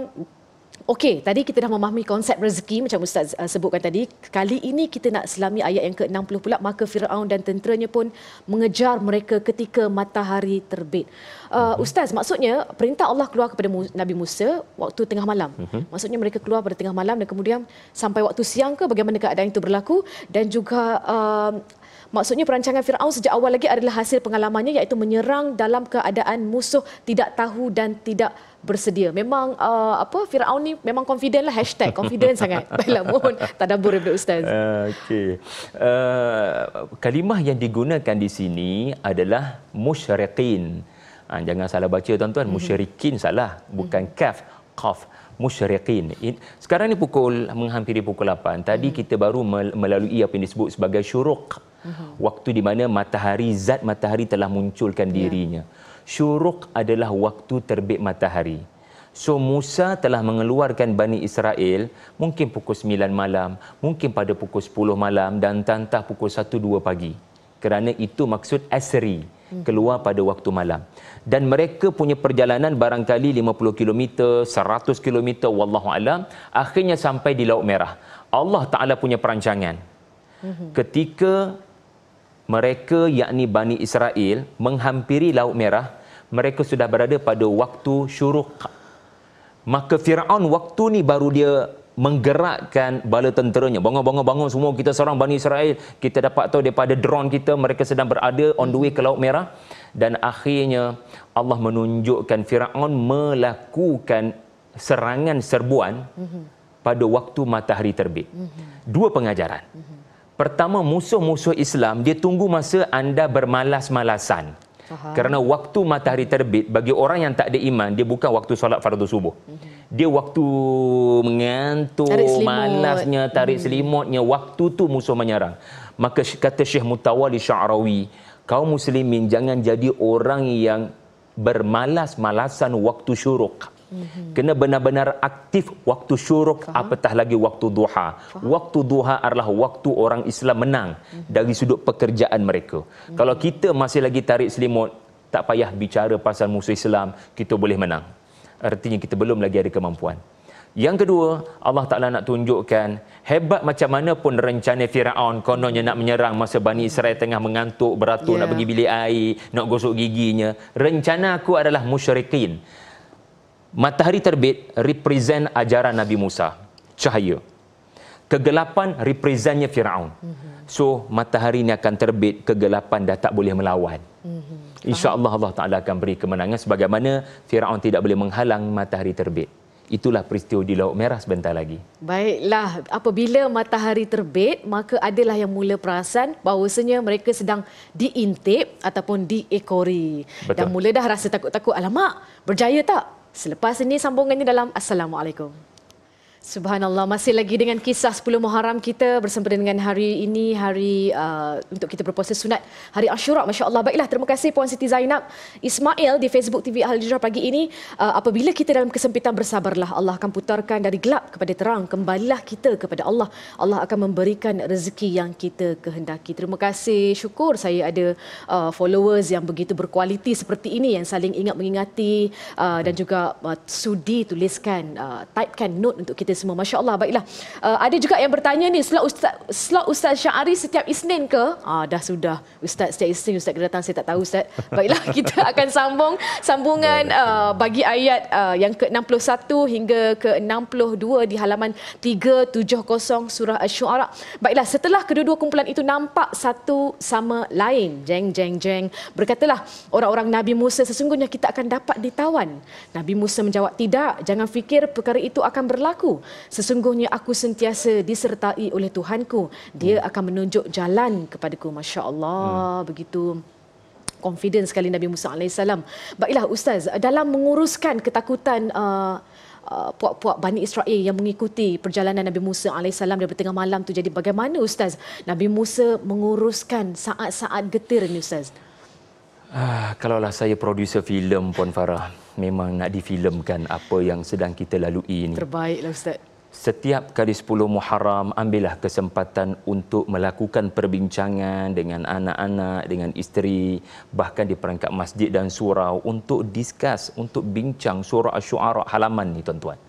Okey, tadi kita dah memahami konsep rezeki macam Ustaz uh, sebutkan tadi. Kali ini kita nak selami ayat yang ke-60 pula. Maka Fir'aun dan tenteranya pun mengejar mereka ketika matahari terbit. Uh, mhm. Ustaz, maksudnya perintah Allah keluar kepada Nabi Musa waktu tengah malam. Uh-huh. Maksudnya mereka keluar pada tengah malam dan kemudian sampai waktu siang ke bagaimana keadaan itu berlaku. Dan juga... Uh, Maksudnya perancangan Firaun sejak awal lagi adalah hasil pengalamannya iaitu menyerang dalam keadaan musuh tidak tahu dan tidak bersedia. Memang uh, apa Firaun ni memang confident lah hashtag confident sangat. Baiklah mohon tadabbur daripada ustaz. Uh, Okey. Uh, kalimah yang digunakan di sini adalah musyriqin. Ha, jangan salah baca tuan-tuan mhm. musyrikin salah mhm. bukan kaf qaf musyriqin sekarang ni pukul menghampiri pukul 8 tadi mhm. kita baru melalui apa yang disebut sebagai syuruq huh mhm. Waktu di mana matahari, zat matahari telah munculkan ya. dirinya. Yeah. Syuruk adalah waktu terbit matahari. So Musa telah mengeluarkan Bani Israel mungkin pukul 9 malam, mungkin pada pukul 10 malam dan tantah pukul 1-2 pagi. Kerana itu maksud Asri, hmm. keluar pada waktu malam. Dan mereka punya perjalanan barangkali 50 km, 100 km, Wallahu'alam, akhirnya sampai di Laut Merah. Allah Ta'ala punya perancangan. Mhm. Ketika mereka yakni Bani Israel menghampiri Laut Merah, mereka sudah berada pada waktu syuruq. Maka Fir'aun waktu ni baru dia menggerakkan bala tenteranya. Bangun, bangun, bangun semua kita seorang Bani Israel. Kita dapat tahu daripada drone kita mereka sedang berada on the way ke Laut Merah. Dan akhirnya Allah menunjukkan Fir'aun melakukan serangan serbuan mhm. pada waktu matahari terbit. Mhm. Dua pengajaran. Mhm. Pertama, musuh-musuh Islam, dia tunggu masa anda bermalas-malasan. Kerana waktu matahari terbit, bagi orang yang tak ada iman, dia bukan waktu solat fardu subuh. Mhm. Dia waktu mengantuk, tarik malasnya, tarik hmm. selimutnya, waktu tu musuh menyerang. Maka kata Syekh Mutawali Sha'rawi, kaum muslimin jangan jadi orang yang bermalas-malasan waktu syuruk. Hmm. Mm-hmm. Kena benar-benar aktif waktu syuruk Faham. apatah lagi waktu duha. Faham. Waktu duha adalah waktu orang Islam menang Faham. Mm-hmm. dari sudut pekerjaan mereka. Faham. Mm-hmm. Kalau kita masih lagi tarik selimut, tak payah bicara pasal musuh Islam, kita boleh menang. Artinya kita belum lagi ada kemampuan. Yang kedua, Allah Ta'ala nak tunjukkan hebat macam mana pun rencana Fir'aun kononnya nak menyerang masa Bani Israel tengah mengantuk, beratur, yeah. nak ya. pergi bilik air, nak gosok giginya. Rencana aku adalah musyrikin. Matahari terbit represent ajaran Nabi Musa, cahaya. Kegelapan representnya Firaun. Mhm. So matahari ni akan terbit, kegelapan dah tak boleh melawan. Mhm. InsyaAllah Allah Ta'ala akan beri kemenangan sebagaimana Firaun tidak boleh menghalang matahari terbit. Itulah peristiwa di Laut Merah sebentar lagi. Baiklah, apabila matahari terbit, maka adalah yang mula perasan bahawasanya mereka sedang diintip ataupun diekori. Betul. Dan mula dah rasa takut-takut, alamak, berjaya tak? Selepas ini sambungannya dalam Assalamualaikum. Subhanallah, masih lagi dengan kisah 10 Muharram kita bersempena dengan hari ini, hari uh, untuk kita berpuasa sunat, hari Ashura, Masya Allah. Baiklah, terima kasih Puan Siti Zainab Ismail di Facebook TV Ahli Jirah pagi ini. Uh, apabila kita dalam kesempitan bersabarlah, Allah akan putarkan dari gelap kepada terang. Kembalilah kita kepada Allah. Allah akan memberikan rezeki yang kita kehendaki. Terima kasih, syukur saya ada uh, followers yang begitu berkualiti seperti ini yang saling ingat mengingati uh, dan juga uh, sudi tuliskan, uh, typekan note untuk kita kita semua. Masya Allah, baiklah. Uh, ada juga yang bertanya ni, slot Ustaz, slot Ustaz Syahari setiap Isnin ke? Ah, dah sudah. Ustaz setiap Isnin, Ustaz kena datang, saya tak tahu Ustaz. Baiklah, kita akan sambung sambungan uh, bagi ayat uh, yang ke-61 hingga ke-62 di halaman 370 surah Ash-Shu'ara. Baiklah, setelah kedua-dua kumpulan itu nampak satu sama lain. Jeng, jeng, jeng. Berkatalah, orang-orang Nabi Musa sesungguhnya kita akan dapat ditawan. Nabi Musa menjawab, tidak, jangan fikir perkara itu akan berlaku. Sesungguhnya aku sentiasa disertai oleh Tuhanku. Dia hmm. akan menunjuk jalan kepadaku. Masya Allah. Hmm. Begitu confident sekali Nabi Musa AS. Baiklah Ustaz, dalam menguruskan ketakutan uh, uh, puak-puak Bani Israel yang mengikuti perjalanan Nabi Musa AS dari tengah malam tu jadi bagaimana Ustaz Nabi Musa menguruskan saat-saat getir ni Ustaz Ah, kalaulah saya produser filem Puan Farah, memang nak difilemkan apa yang sedang kita lalui ini. Terbaiklah Ustaz. Setiap kali 10 Muharram, ambillah kesempatan untuk melakukan perbincangan dengan anak-anak, dengan isteri, bahkan di perangkat masjid dan surau untuk discuss, untuk bincang surah asyuara halaman ni tuan-tuan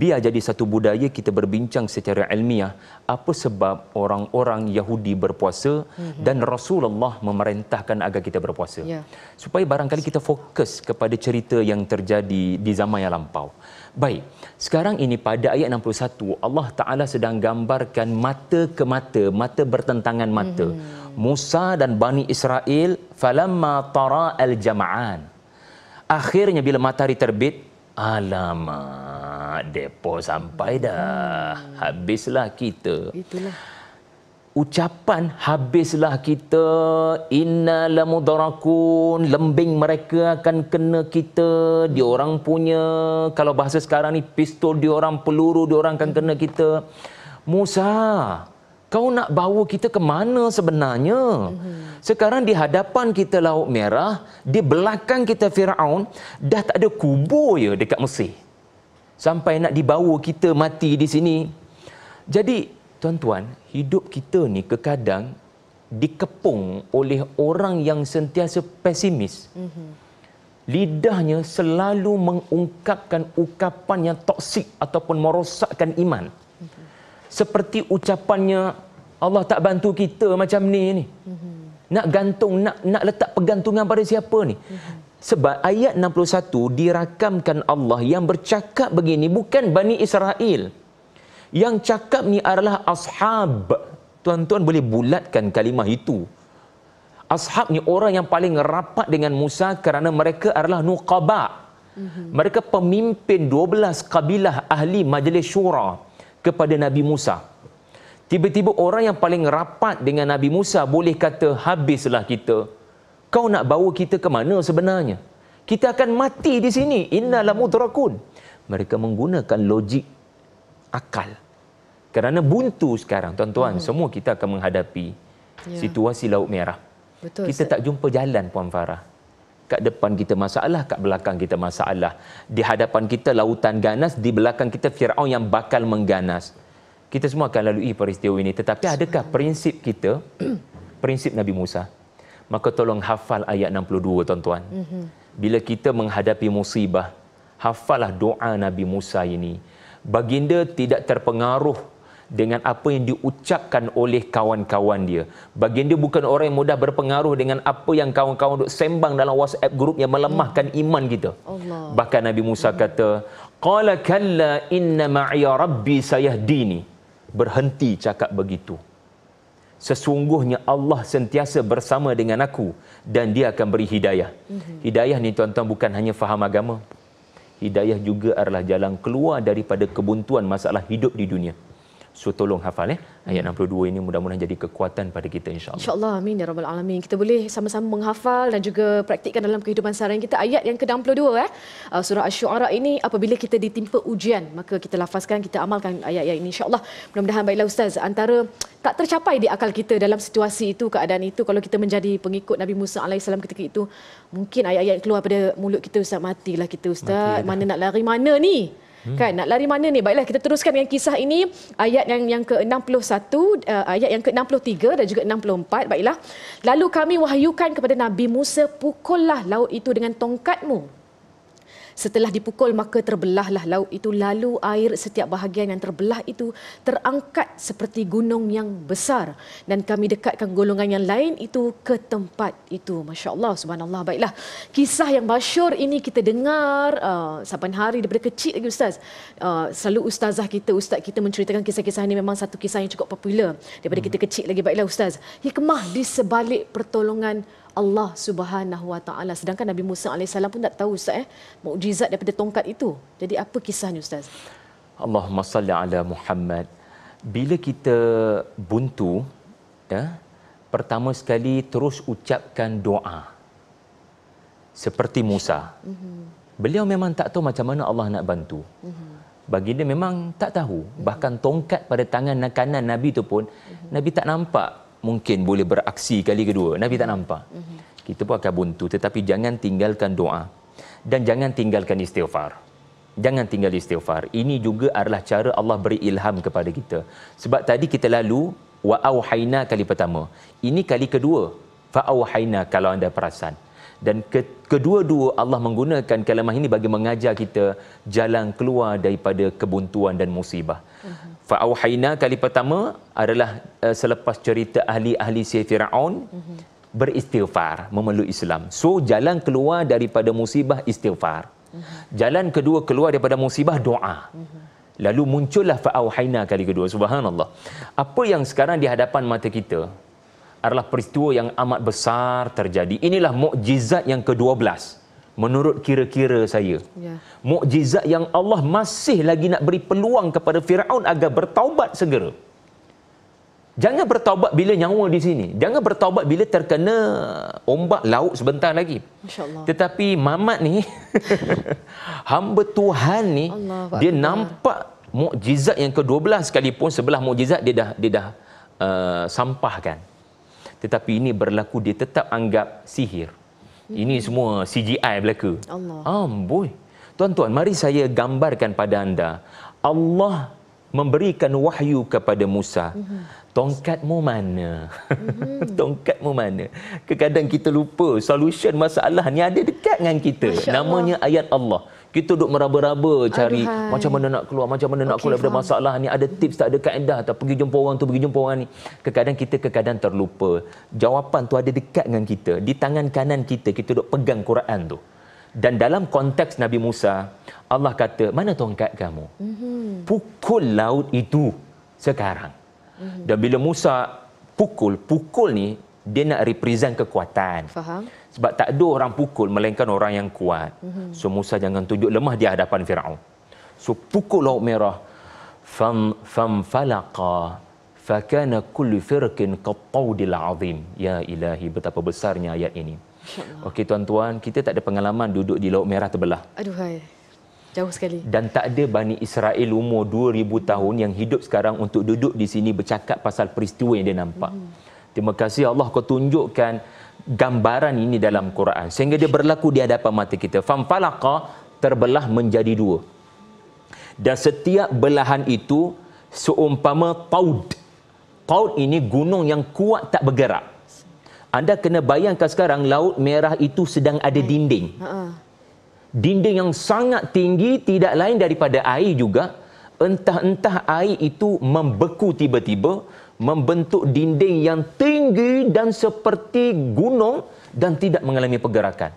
biar jadi satu budaya kita berbincang secara ilmiah apa sebab orang-orang Yahudi berpuasa mm-hmm. dan Rasulullah memerintahkan agar kita berpuasa. Yeah. Supaya barangkali kita fokus kepada cerita yang terjadi di zaman yang lampau. Baik. Sekarang ini pada ayat 61 Allah Taala sedang gambarkan mata ke mata, mata bertentangan mata. Mm-hmm. Musa dan Bani Israel falamma tara al-jama'an. Akhirnya bila matahari terbit, alamak dapat depo sampai hmm. dah. Habislah kita. Itulah. Ucapan habislah kita inna lamudarakun lembing mereka akan kena kita diorang punya kalau bahasa sekarang ni pistol diorang peluru diorang akan kena kita Musa kau nak bawa kita ke mana sebenarnya hmm. sekarang di hadapan kita laut merah di belakang kita Firaun dah tak ada kubur ya dekat Mesir sampai nak dibawa kita mati di sini. Jadi, tuan-tuan, hidup kita ni kekadang dikepung oleh orang yang sentiasa pesimis. Mm-hmm. Lidahnya selalu mengungkapkan ucapan yang toksik ataupun merosakkan iman. Mm-hmm. Seperti ucapannya Allah tak bantu kita macam ni ni. Mm-hmm. Nak gantung nak nak letak pegantungan pada siapa ni? Mm-hmm. Sebab ayat 61 dirakamkan Allah yang bercakap begini bukan Bani Israel. Yang cakap ni adalah ashab. Tuan-tuan boleh bulatkan kalimah itu. Ashab ni orang yang paling rapat dengan Musa kerana mereka adalah nuqaba. Mhm. Mereka pemimpin 12 kabilah ahli majlis syura kepada Nabi Musa. Tiba-tiba orang yang paling rapat dengan Nabi Musa boleh kata habislah kita kau nak bawa kita ke mana sebenarnya? Kita akan mati di sini. Innalamu mudrakun. Mereka menggunakan logik akal. Kerana buntu sekarang, tuan-tuan, hmm. semua kita akan menghadapi ya. situasi Laut Merah. Betul, kita Ustaz. tak jumpa jalan, Puan Farah. Kat depan kita masalah, kat belakang kita masalah. Di hadapan kita lautan ganas, di belakang kita Fir'aun yang bakal mengganas. Kita semua akan lalui peristiwa ini. Tetapi adakah prinsip kita, prinsip Nabi Musa, maka tolong hafal ayat 62 tuan-tuan. Mhm. Bila kita menghadapi musibah, hafallah doa Nabi Musa ini. Baginda tidak terpengaruh dengan apa yang diucapkan oleh kawan-kawan dia. Baginda bukan orang yang mudah berpengaruh dengan apa yang kawan-kawan duk sembang dalam WhatsApp group yang melemahkan mm. iman kita. Allah. Bahkan Nabi Musa mm. kata, "Qala kalla inna ma'iya rabbi sayahdini." Berhenti cakap begitu. Hmm sesungguhnya Allah sentiasa bersama dengan aku dan dia akan beri hidayah. Mhm. Hidayah ni tuan-tuan bukan hanya faham agama. Hidayah juga adalah jalan keluar daripada kebuntuan masalah hidup di dunia. Hmm. So tolong hafal eh ayat 62 ini mudah-mudahan jadi kekuatan pada kita insya-Allah. Insya-Allah amin ya rabbal alamin. Kita boleh sama-sama menghafal dan juga praktikkan dalam kehidupan seharian kita ayat yang ke-62 eh. Uh, surah Asy-Syu'ara ini apabila kita ditimpa ujian maka kita lafazkan kita amalkan ayat-ayat ini insya-Allah. Mudah-mudahan baiklah ustaz antara tak tercapai di akal kita dalam situasi itu keadaan itu kalau kita menjadi pengikut Nabi Musa alaihissalam ketika itu mungkin ayat-ayat keluar pada mulut kita ustaz matilah kita ustaz Mati, mana nak lari mana ni Hmm. kan nak lari mana ni baiklah kita teruskan dengan kisah ini ayat yang yang ke-61 uh, eh, ayat yang ke-63 dan juga 64 baiklah lalu kami wahyukan kepada nabi Musa pukullah laut itu dengan tongkatmu Setelah dipukul maka terbelahlah laut itu lalu air setiap bahagian yang terbelah itu terangkat seperti gunung yang besar dan kami dekatkan golongan yang lain itu ke tempat itu. Masya Allah, subhanallah. Baiklah, kisah yang masyur ini kita dengar uh, saban hari daripada kecil lagi Ustaz. Uh, selalu Ustazah kita, Ustaz kita menceritakan kisah-kisah ini memang satu kisah yang cukup popular daripada hmm. kita kecil lagi. Baiklah Ustaz, hikmah di sebalik pertolongan Allah Subhanahu Wa Taala. Sedangkan Nabi Musa alaihissalam pun tak tahu ustaz eh mukjizat daripada tongkat itu. Jadi apa kisahnya ustaz? Allahumma salli ala Muhammad. Bila kita buntu, ya, pertama sekali terus ucapkan doa. Seperti Musa. Mhm. Beliau memang tak tahu macam mana Allah nak bantu. Mhm. Baginda memang tak tahu. Bahkan tongkat pada tangan kanan Nabi itu pun, mhm. Nabi tak nampak mungkin boleh beraksi kali kedua. Nabi tak nampak. Kita pun akan buntu. Tetapi jangan tinggalkan doa. Dan jangan tinggalkan istighfar. Jangan tinggal istighfar. Ini juga adalah cara Allah beri ilham kepada kita. Sebab tadi kita lalu, wa'auhaina kali pertama. Ini kali kedua. Fa'auhaina kalau anda perasan. Dan kedua-dua Allah menggunakan kalimah ini bagi mengajar kita jalan keluar daripada kebuntuan dan musibah. Uh-huh. Fa'auhayna kali pertama adalah uh, selepas cerita ahli-ahli si Fir'aun mm-hmm. beristighfar, memeluk Islam. So, jalan keluar daripada musibah istighfar. Mm-hmm. Jalan kedua keluar daripada musibah doa. Mm-hmm. Lalu muncullah fa'auhayna kali kedua. Subhanallah. Apa yang sekarang di hadapan mata kita adalah peristiwa yang amat besar terjadi. Inilah mukjizat yang ke-12. Mm-hmm menurut kira-kira saya. Ya. Mukjizat yang Allah masih lagi nak beri peluang kepada Firaun agar bertaubat segera. Jangan bertaubat bila nyawa di sini. Jangan bertaubat bila terkena ombak laut sebentar lagi. Tetapi Mamat ni hamba Tuhan ni Allah dia Allah. nampak mukjizat yang ke-12 sekalipun sebelah mukjizat dia dah dia dah uh, sampahkan. Tetapi ini berlaku dia tetap anggap sihir. Ini semua CGI belaka. Allah. Amboi. Ah, Tuan-tuan, mari saya gambarkan pada anda. Allah memberikan wahyu kepada Musa. uh tongkatmu mana? Mm-hmm. tongkatmu mana? Kadang-kadang kita lupa solution masalah ni ada dekat dengan kita. Namanya ayat Allah. Kita duduk meraba-raba cari Aduhai. macam mana nak keluar, macam mana okay, nak keluar daripada masalah ni. Ada tips tak, ada kaedah tak. Pergi jumpa orang tu, pergi jumpa orang ni. Kadang-kadang kita kadang-kadang terlupa. Jawapan tu ada dekat dengan kita. Di tangan kanan kita, kita duduk pegang Quran tu. Dan dalam konteks Nabi Musa, Allah kata, mana tongkat kamu? Mm-hmm. Pukul laut itu sekarang. Mhm. Dan bila Musa pukul, pukul ni dia nak represent kekuatan. Faham? Sebab tak ada orang pukul melainkan orang yang kuat. Mm-hmm. So Musa jangan tunjuk lemah di hadapan Firaun. So pukul laut merah. Fam fam falaqa fa kana kullu firqin qatawdil azim. Ya ilahi betapa besarnya ayat ini. Okey tuan-tuan, kita tak ada pengalaman duduk di laut merah terbelah. Aduhai. Jauh sekali. Dan tak ada Bani Israel umur 2,000 tahun yang hidup sekarang untuk duduk di sini bercakap pasal peristiwa yang dia nampak. Hmm. Terima kasih Allah kau tunjukkan gambaran ini dalam Quran. Sehingga dia berlaku di hadapan mata kita. Famfalaqa terbelah menjadi dua. Dan setiap belahan itu seumpama taud. Taud ini gunung yang kuat tak bergerak. Anda kena bayangkan sekarang laut merah itu sedang ada hmm. dinding. Ha-ha dinding yang sangat tinggi tidak lain daripada air juga entah-entah air itu membeku tiba-tiba membentuk dinding yang tinggi dan seperti gunung dan tidak mengalami pergerakan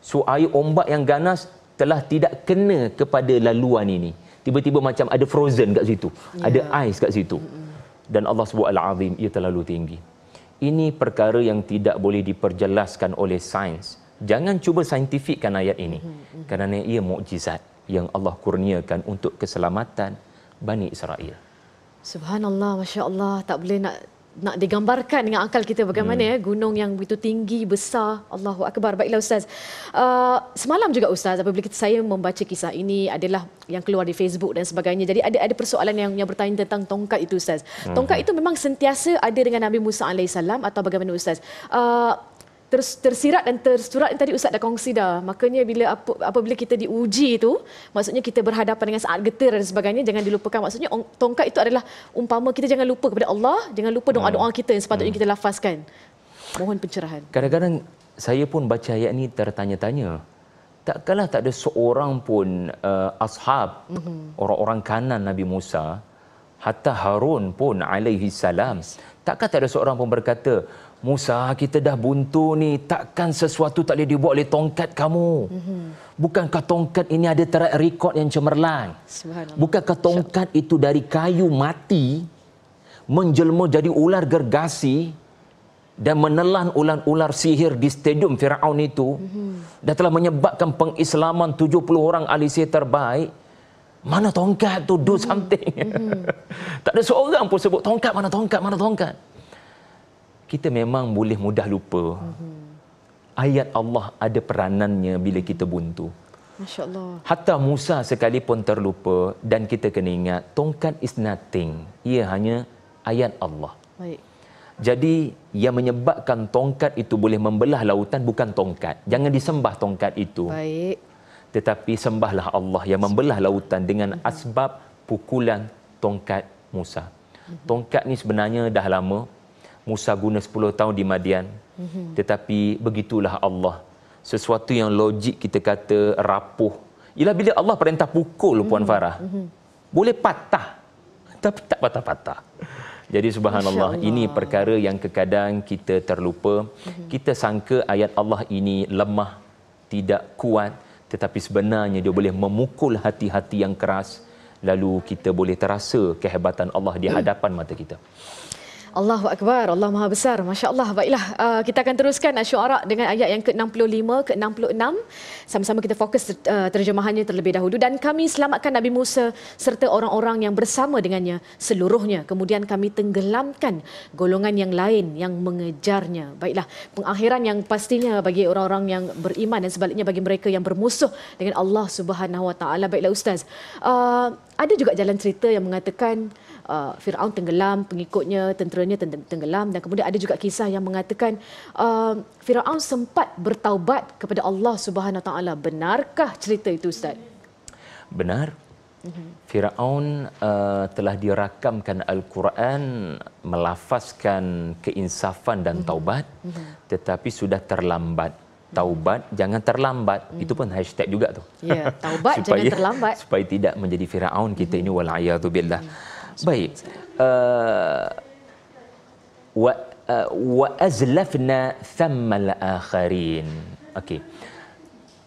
so air ombak yang ganas telah tidak kena kepada laluan ini tiba-tiba macam ada frozen kat situ yeah. ada ais ya. kat situ dan Allah swt al ia terlalu tinggi ini perkara yang tidak boleh diperjelaskan oleh sains jangan cuba saintifikkan ayat ini mm-hmm. kerana ia mukjizat yang Allah kurniakan untuk keselamatan Bani Israel. Subhanallah, masya-Allah, tak boleh nak nak digambarkan dengan akal kita bagaimana hmm. ya gunung yang begitu tinggi besar Allahu akbar baiklah ustaz uh, semalam juga ustaz apabila kita saya membaca kisah ini adalah yang keluar di Facebook dan sebagainya jadi ada ada persoalan yang yang bertanya tentang tongkat itu ustaz hmm. tongkat itu memang sentiasa ada dengan Nabi Musa alaihissalam atau bagaimana ustaz uh, ters, tersirat dan tersurat yang tadi Ustaz dah kongsi dah. Makanya bila apa, apabila kita diuji itu, maksudnya kita berhadapan dengan saat getir dan sebagainya, jangan dilupakan. Maksudnya tongkat itu adalah umpama kita jangan lupa kepada Allah, jangan lupa doa-doa hmm. kita yang sepatutnya hmm. kita lafazkan. Mohon pencerahan. Kadang-kadang saya pun baca ayat ini tertanya-tanya. Tak kalah tak ada seorang pun uh, ashab, mm-hmm. orang-orang kanan Nabi Musa, hatta Harun pun alaihi salam. Takkah tak ada seorang pun berkata, Musa, kita dah buntu ni. Takkan sesuatu tak boleh dibuat oleh tongkat kamu. Mm-hmm. Bukankah tongkat ini ada track record yang cemerlang? Bukankah tongkat Syak. itu dari kayu mati, menjelma jadi ular gergasi, dan menelan ular-ular sihir di stadium Firaun itu, mm-hmm. dan telah menyebabkan pengislaman 70 orang ahli sihir terbaik, mana tongkat tu do mhm. something. Mm-hmm. tak ada seorang pun sebut tongkat, mana tongkat, mana tongkat. mm kita memang boleh mudah lupa. Mhm. Ayat Allah ada peranannya bila kita buntu. Hatta Musa sekalipun terlupa dan kita kena ingat tongkat is nothing. Ia hanya ayat Allah. Baik. Jadi yang menyebabkan tongkat itu boleh membelah lautan bukan tongkat. Jangan disembah tongkat itu. Baik. Tetapi sembahlah Allah yang membelah lautan dengan mhm. asbab pukulan tongkat Musa. Mhm. Tongkat ni sebenarnya dah lama Musa guna 10 tahun di Madian. Mm-hmm. Tetapi begitulah Allah. Sesuatu yang logik kita kata rapuh. Ialah bila Allah perintah pukul mm-hmm. Puan Farah. Mm-hmm. Boleh patah. Tapi tak patah-patah. Jadi subhanallah ini perkara yang kekadang kita terlupa. Mm-hmm. Kita sangka ayat Allah ini lemah, tidak kuat. Tetapi sebenarnya dia boleh memukul hati-hati yang keras. Lalu kita boleh terasa kehebatan Allah di mhm. hadapan mata kita. Allahu Akbar, Allah Maha Besar, Masya Allah, baiklah. Uh, kita akan teruskan ah, syuara dengan ayat yang ke-65, ke-66. Sama-sama kita fokus ter- uh, terjemahannya terlebih dahulu. Dan kami selamatkan Nabi Musa serta orang-orang yang bersama dengannya seluruhnya. Kemudian kami tenggelamkan golongan yang lain yang mengejarnya. Baiklah, pengakhiran yang pastinya bagi orang-orang yang beriman dan sebaliknya bagi mereka yang bermusuh dengan Allah Subhanahu Wa Taala. Baiklah Ustaz, uh, ada juga jalan cerita yang mengatakan uh, Fir'aun tenggelam, pengikutnya, tenteranya tenggelam dan kemudian ada juga kisah yang mengatakan uh, Fir'aun sempat bertaubat kepada Allah Subhanahu Taala. Benarkah cerita itu Ustaz? Benar. Mhm. Firaun uh, telah dirakamkan Al-Quran melafazkan keinsafan dan mhm. taubat mhm. tetapi sudah terlambat. Taubat jangan terlambat. Itu pun hashtag juga tu. Ya, taubat supaya, jangan terlambat. Supaya tidak menjadi Firaun kita ini wal a'yadu billah. Baik. Uh, wa uh, wa azlafna thammal akharin. Okey.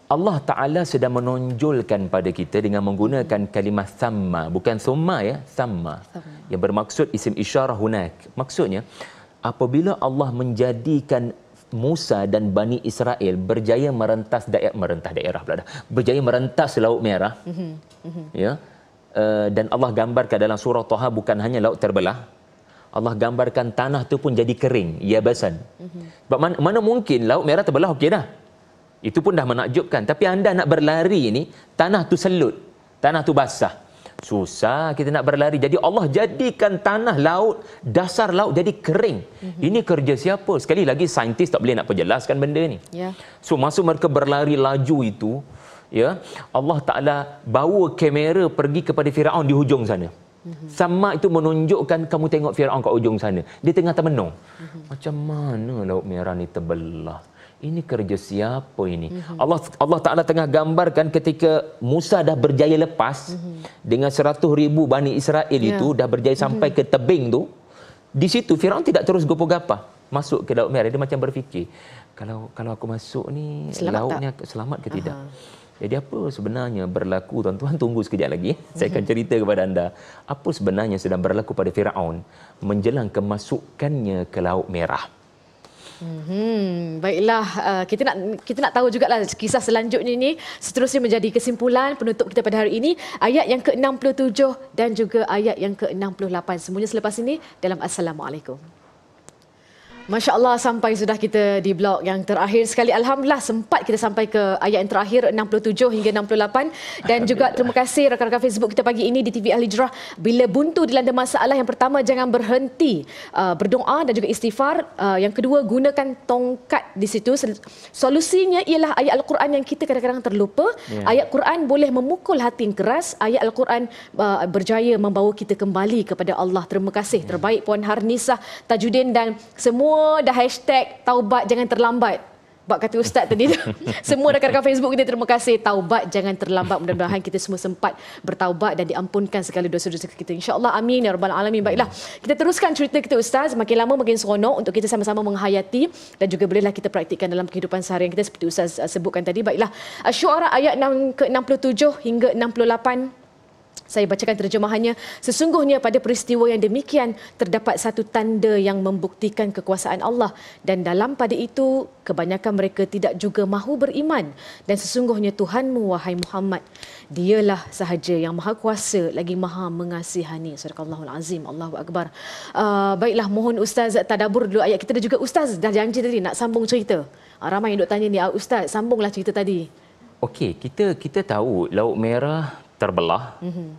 Allah Taala sedang menonjolkan pada kita dengan menggunakan kalimah thamma, bukan thumma ya, thamma. Yang bermaksud isim isyarah hunak. Maksudnya apabila Allah menjadikan Musa dan Bani Israel berjaya merentas daerah merentas daerah pula dah. Berjaya merentas Laut Merah. Mm-hmm. Mm-hmm. Ya. Eh, dan Allah gambarkan dalam surah Taha bukan hanya laut terbelah. Allah gambarkan tanah tu pun jadi kering, yabasan. Mm-hmm. mana, mana mungkin laut merah terbelah okey dah. Itu pun dah menakjubkan. Tapi anda nak berlari ni, tanah tu selut. Tanah tu basah. Susah kita nak berlari. Jadi Allah jadikan tanah laut, dasar laut jadi kering. Mm-hmm. Ini kerja siapa? Sekali lagi saintis tak boleh nak perjelaskan benda ni. Yeah. So masuk mereka berlari laju itu, ya Allah Taala bawa kamera pergi kepada Firaun di hujung sana sama itu menunjukkan kamu tengok Firaun kat ujung sana. Dia tengah termenung. Macam mana laut merah ni terbelah? Ini kerja siapa ini? Allah Allah Taala tengah gambarkan ketika Musa dah berjaya lepas dengan seratus ribu Bani Israel ya. itu dah berjaya sampai ke tebing tu. Di situ Firaun tidak terus gopoh-gapah masuk ke laut merah. Dia macam berfikir, kalau kalau aku masuk ni, selamat laut tak? selamat ke tidak? Aha. Jadi apa sebenarnya berlaku tuan-tuan tunggu sekejap lagi. Saya akan cerita kepada anda apa sebenarnya sedang berlaku pada Firaun menjelang kemasukannya ke Laut Merah. Hmm, baiklah uh, kita nak kita nak tahu jugalah kisah selanjutnya ini seterusnya menjadi kesimpulan penutup kita pada hari ini ayat yang ke-67 dan juga ayat yang ke-68 semuanya selepas ini dalam assalamualaikum. Masya Allah sampai sudah kita di blog yang terakhir sekali. Alhamdulillah sempat kita sampai ke ayat yang terakhir 67 hingga 68. Dan juga terima kasih rakan-rakan Facebook kita pagi ini di TV al Jurah. Bila buntu dilanda masalah yang pertama jangan berhenti uh, berdoa dan juga istighfar. Uh, yang kedua gunakan tongkat di situ. Solusinya ialah ayat Al-Quran yang kita kadang-kadang terlupa. Yeah. Ayat Al-Quran boleh memukul hati yang keras. Ayat Al-Quran uh, berjaya membawa kita kembali kepada Allah. Terima kasih. Yeah. Terbaik Puan Harnisah, Tajuddin dan semua semua dah hashtag taubat jangan terlambat. Bak kata Ustaz tadi tu. Semua rakan-rakan Facebook kita terima kasih. Taubat jangan terlambat. Mudah-mudahan kita semua sempat bertaubat dan diampunkan segala dosa-dosa kita. InsyaAllah. Amin. Ya Rabbal Alamin. Baiklah. Kita teruskan cerita kita Ustaz. Makin lama makin seronok untuk kita sama-sama menghayati dan juga bolehlah kita praktikkan dalam kehidupan seharian kita seperti Ustaz uh, sebutkan tadi. Baiklah. Uh, syuara ayat ke-67 hingga 68. Saya bacakan terjemahannya. Sesungguhnya pada peristiwa yang demikian terdapat satu tanda yang membuktikan kekuasaan Allah dan dalam pada itu kebanyakan mereka tidak juga mahu beriman dan sesungguhnya Tuhanmu wahai Muhammad dialah sahaja yang maha kuasa lagi maha mengasihani. Surakallahul azim. Allahu akbar. Uh, baiklah mohon ustaz tadabur dulu ayat kita dan juga ustaz dah janji tadi nak sambung cerita. Uh, ramai yang duk tanya ni ah, ustaz sambunglah cerita tadi. Okey, kita kita tahu Laut Merah terbelah mm -hmm.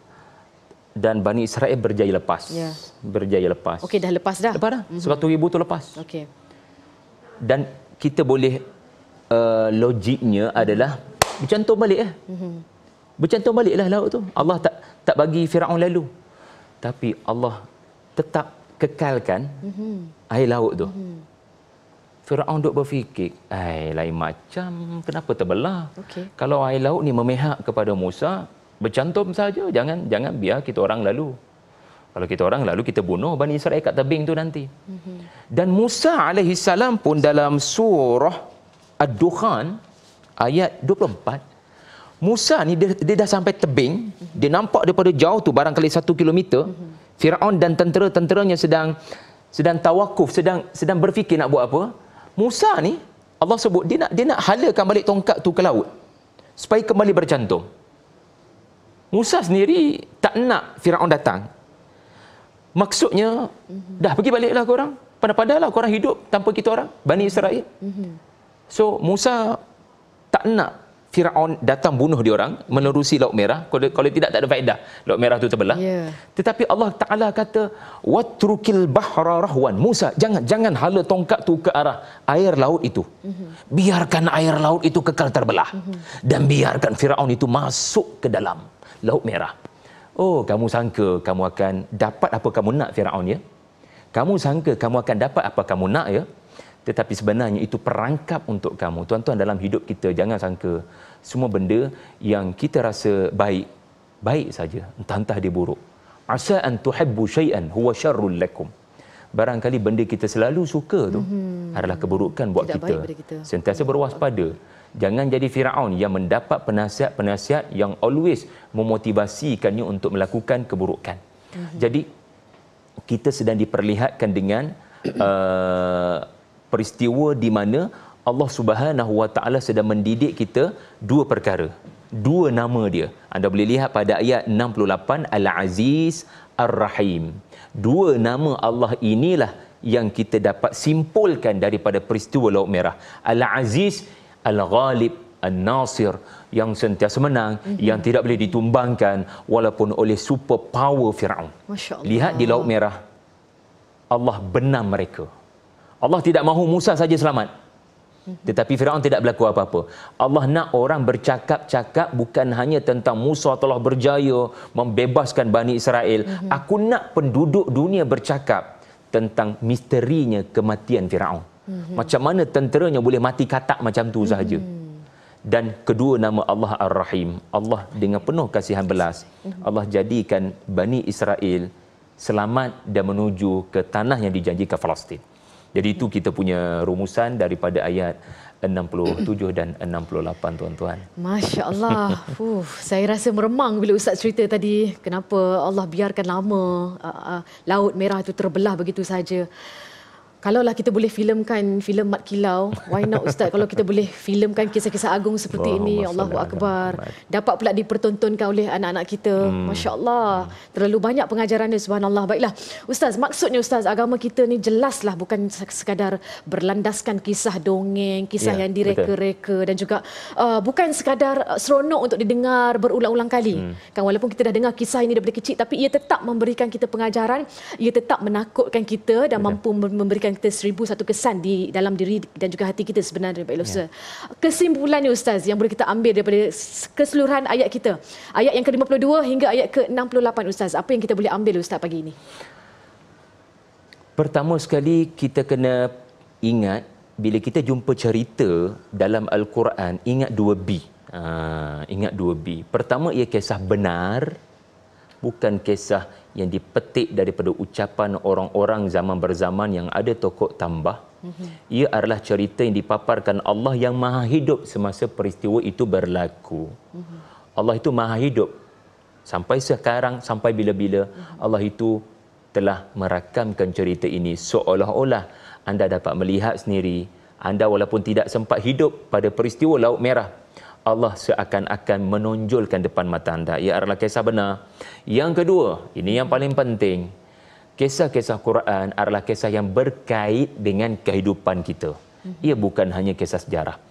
dan Bani Israel berjaya lepas. Yeah. Berjaya lepas. Okey, dah lepas dah. Lepas dah. Mm -hmm. 100 ribu tu lepas. Okey. Dan kita boleh uh, logiknya adalah bercantum balik eh. Mm -hmm. Bercantum baliklah laut tu. Allah tak tak bagi Firaun lalu. Tapi Allah tetap kekalkan mm -hmm. air laut tu. Mm -hmm. Firaun duk berfikir, eh lain macam, kenapa terbelah? Okay. Kalau air laut ni memihak kepada Musa, bercantum saja jangan jangan biar kita orang lalu kalau kita orang lalu kita bunuh Bani Israel kat tebing tu nanti mhm. dan Musa alaihi salam pun dalam surah Ad-Dukhan ayat 24 Musa ni dia, dia dah sampai tebing mhm. dia nampak daripada jauh tu barangkali satu kilometer mhm. Firaun dan tentera-tenteranya sedang sedang tawakuf sedang sedang berfikir nak buat apa Musa ni Allah sebut dia nak dia nak halakan balik tongkat tu ke laut supaya kembali bercantum. Musa sendiri tak nak Firaun datang. Maksudnya mm-hmm. dah pergi baliklah korang. Pada-padalah orang hidup tanpa kita orang Bani Israel. Mm-hmm. So Musa tak nak Firaun datang bunuh dia orang menerusi Laut Merah. Kalau, kalau tidak tak ada faedah. Laut Merah tu terbelah. Yeah. Tetapi Allah Taala kata watrukil bahra rahwan. Musa jangan jangan hala tongkat tu ke arah air laut itu. Mm-hmm. Biarkan air laut itu kekal terbelah. Mm-hmm. Dan biarkan Firaun itu masuk ke dalam. Laut Merah. Oh, kamu sangka kamu akan dapat apa kamu nak Firaun ya? Kamu sangka kamu akan dapat apa kamu nak ya? Tetapi sebenarnya itu perangkap untuk kamu. Tuan-tuan dalam hidup kita jangan sangka semua benda yang kita rasa baik baik saja, entah-entah dia buruk. Asa an tuhibbu syai'an huwa syarrul lakum. Barangkali benda kita selalu suka tu mm-hmm. adalah keburukan buat kita. kita. Sentiasa berwaspada. Okay. Jangan jadi Firaun yang mendapat penasihat-penasihat yang always memotivasikannya untuk melakukan keburukan. Mm-hmm. Jadi kita sedang diperlihatkan dengan uh, peristiwa di mana Allah Subhanahu Wa sedang mendidik kita dua perkara. Dua nama dia. Anda boleh lihat pada ayat 68 Al-Aziz Ar-Rahim. Dua nama Allah inilah yang kita dapat simpulkan daripada peristiwa Laut Merah. Al-Aziz al-ghalib al-nasir yang sentiasa menang mm-hmm. yang tidak boleh ditumbangkan walaupun oleh super power Firaun. Lihat di laut merah. Allah benam mereka. Allah tidak mahu Musa saja selamat. Mhm. Tetapi Firaun tidak berlaku apa-apa. Allah nak orang bercakap-cakap bukan hanya tentang Musa telah berjaya membebaskan Bani Israel. Mm-hmm. Aku nak penduduk dunia bercakap tentang misterinya kematian Firaun hmm Macam mana tenteranya boleh mati katak macam tu sahaja. Mm-hmm. Dan kedua nama Allah Ar-Rahim. Allah dengan penuh kasihan belas. Mhm. Allah jadikan Bani Israel selamat dan menuju ke tanah yang dijanjikan Palestin. Jadi itu kita punya rumusan daripada ayat 67 dan 68 tuan-tuan. Masya Allah. Fuh, saya rasa meremang bila Ustaz cerita tadi. Kenapa Allah biarkan lama uh, uh, laut merah itu terbelah begitu saja. Kalaulah kita boleh filemkan filem Mat Kilau, why not Ustaz kalau kita boleh filemkan kisah-kisah agung seperti ini, Allah Allahu Akbar. Dapat pula dipertontonkan oleh anak-anak kita. Hmm. Masya-Allah, terlalu banyak pengajaran dia subhanallah. Baiklah, Ustaz, maksudnya Ustaz, agama kita ni jelaslah bukan sekadar berlandaskan kisah dongeng, kisah yeah, yang direka-reka dan juga uh, bukan sekadar uh, seronok untuk didengar berulang-ulang kali. Hmm. Kan walaupun kita dah dengar kisah ini daripada kecil tapi ia tetap memberikan kita pengajaran, ia tetap menakutkan kita dan betul. mampu memberikan mencanta seribu satu kesan di dalam diri dan juga hati kita sebenarnya Pak Elosa. Yeah. Kesimpulannya Ustaz yang boleh kita ambil daripada keseluruhan ayat kita. Ayat yang ke-52 hingga ayat ke-68 Ustaz. Apa yang kita boleh ambil Ustaz pagi ini? Pertama sekali kita kena ingat bila kita jumpa cerita dalam Al-Quran, ingat dua b Uh, ingat dua b Pertama ia kisah benar bukan kisah yang dipetik daripada ucapan orang-orang zaman berzaman yang ada tokoh tambah ia adalah cerita yang dipaparkan Allah yang maha hidup semasa peristiwa itu berlaku. Allah itu maha hidup sampai sekarang, sampai bila-bila Allah itu telah merakamkan cerita ini seolah-olah anda dapat melihat sendiri anda walaupun tidak sempat hidup pada peristiwa Laut Merah Allah seakan-akan menonjolkan depan mata anda. Ia adalah kisah benar. Yang kedua, ini yang paling penting. Kisah-kisah Quran adalah kisah yang berkait dengan kehidupan kita. Ia bukan hanya kisah sejarah.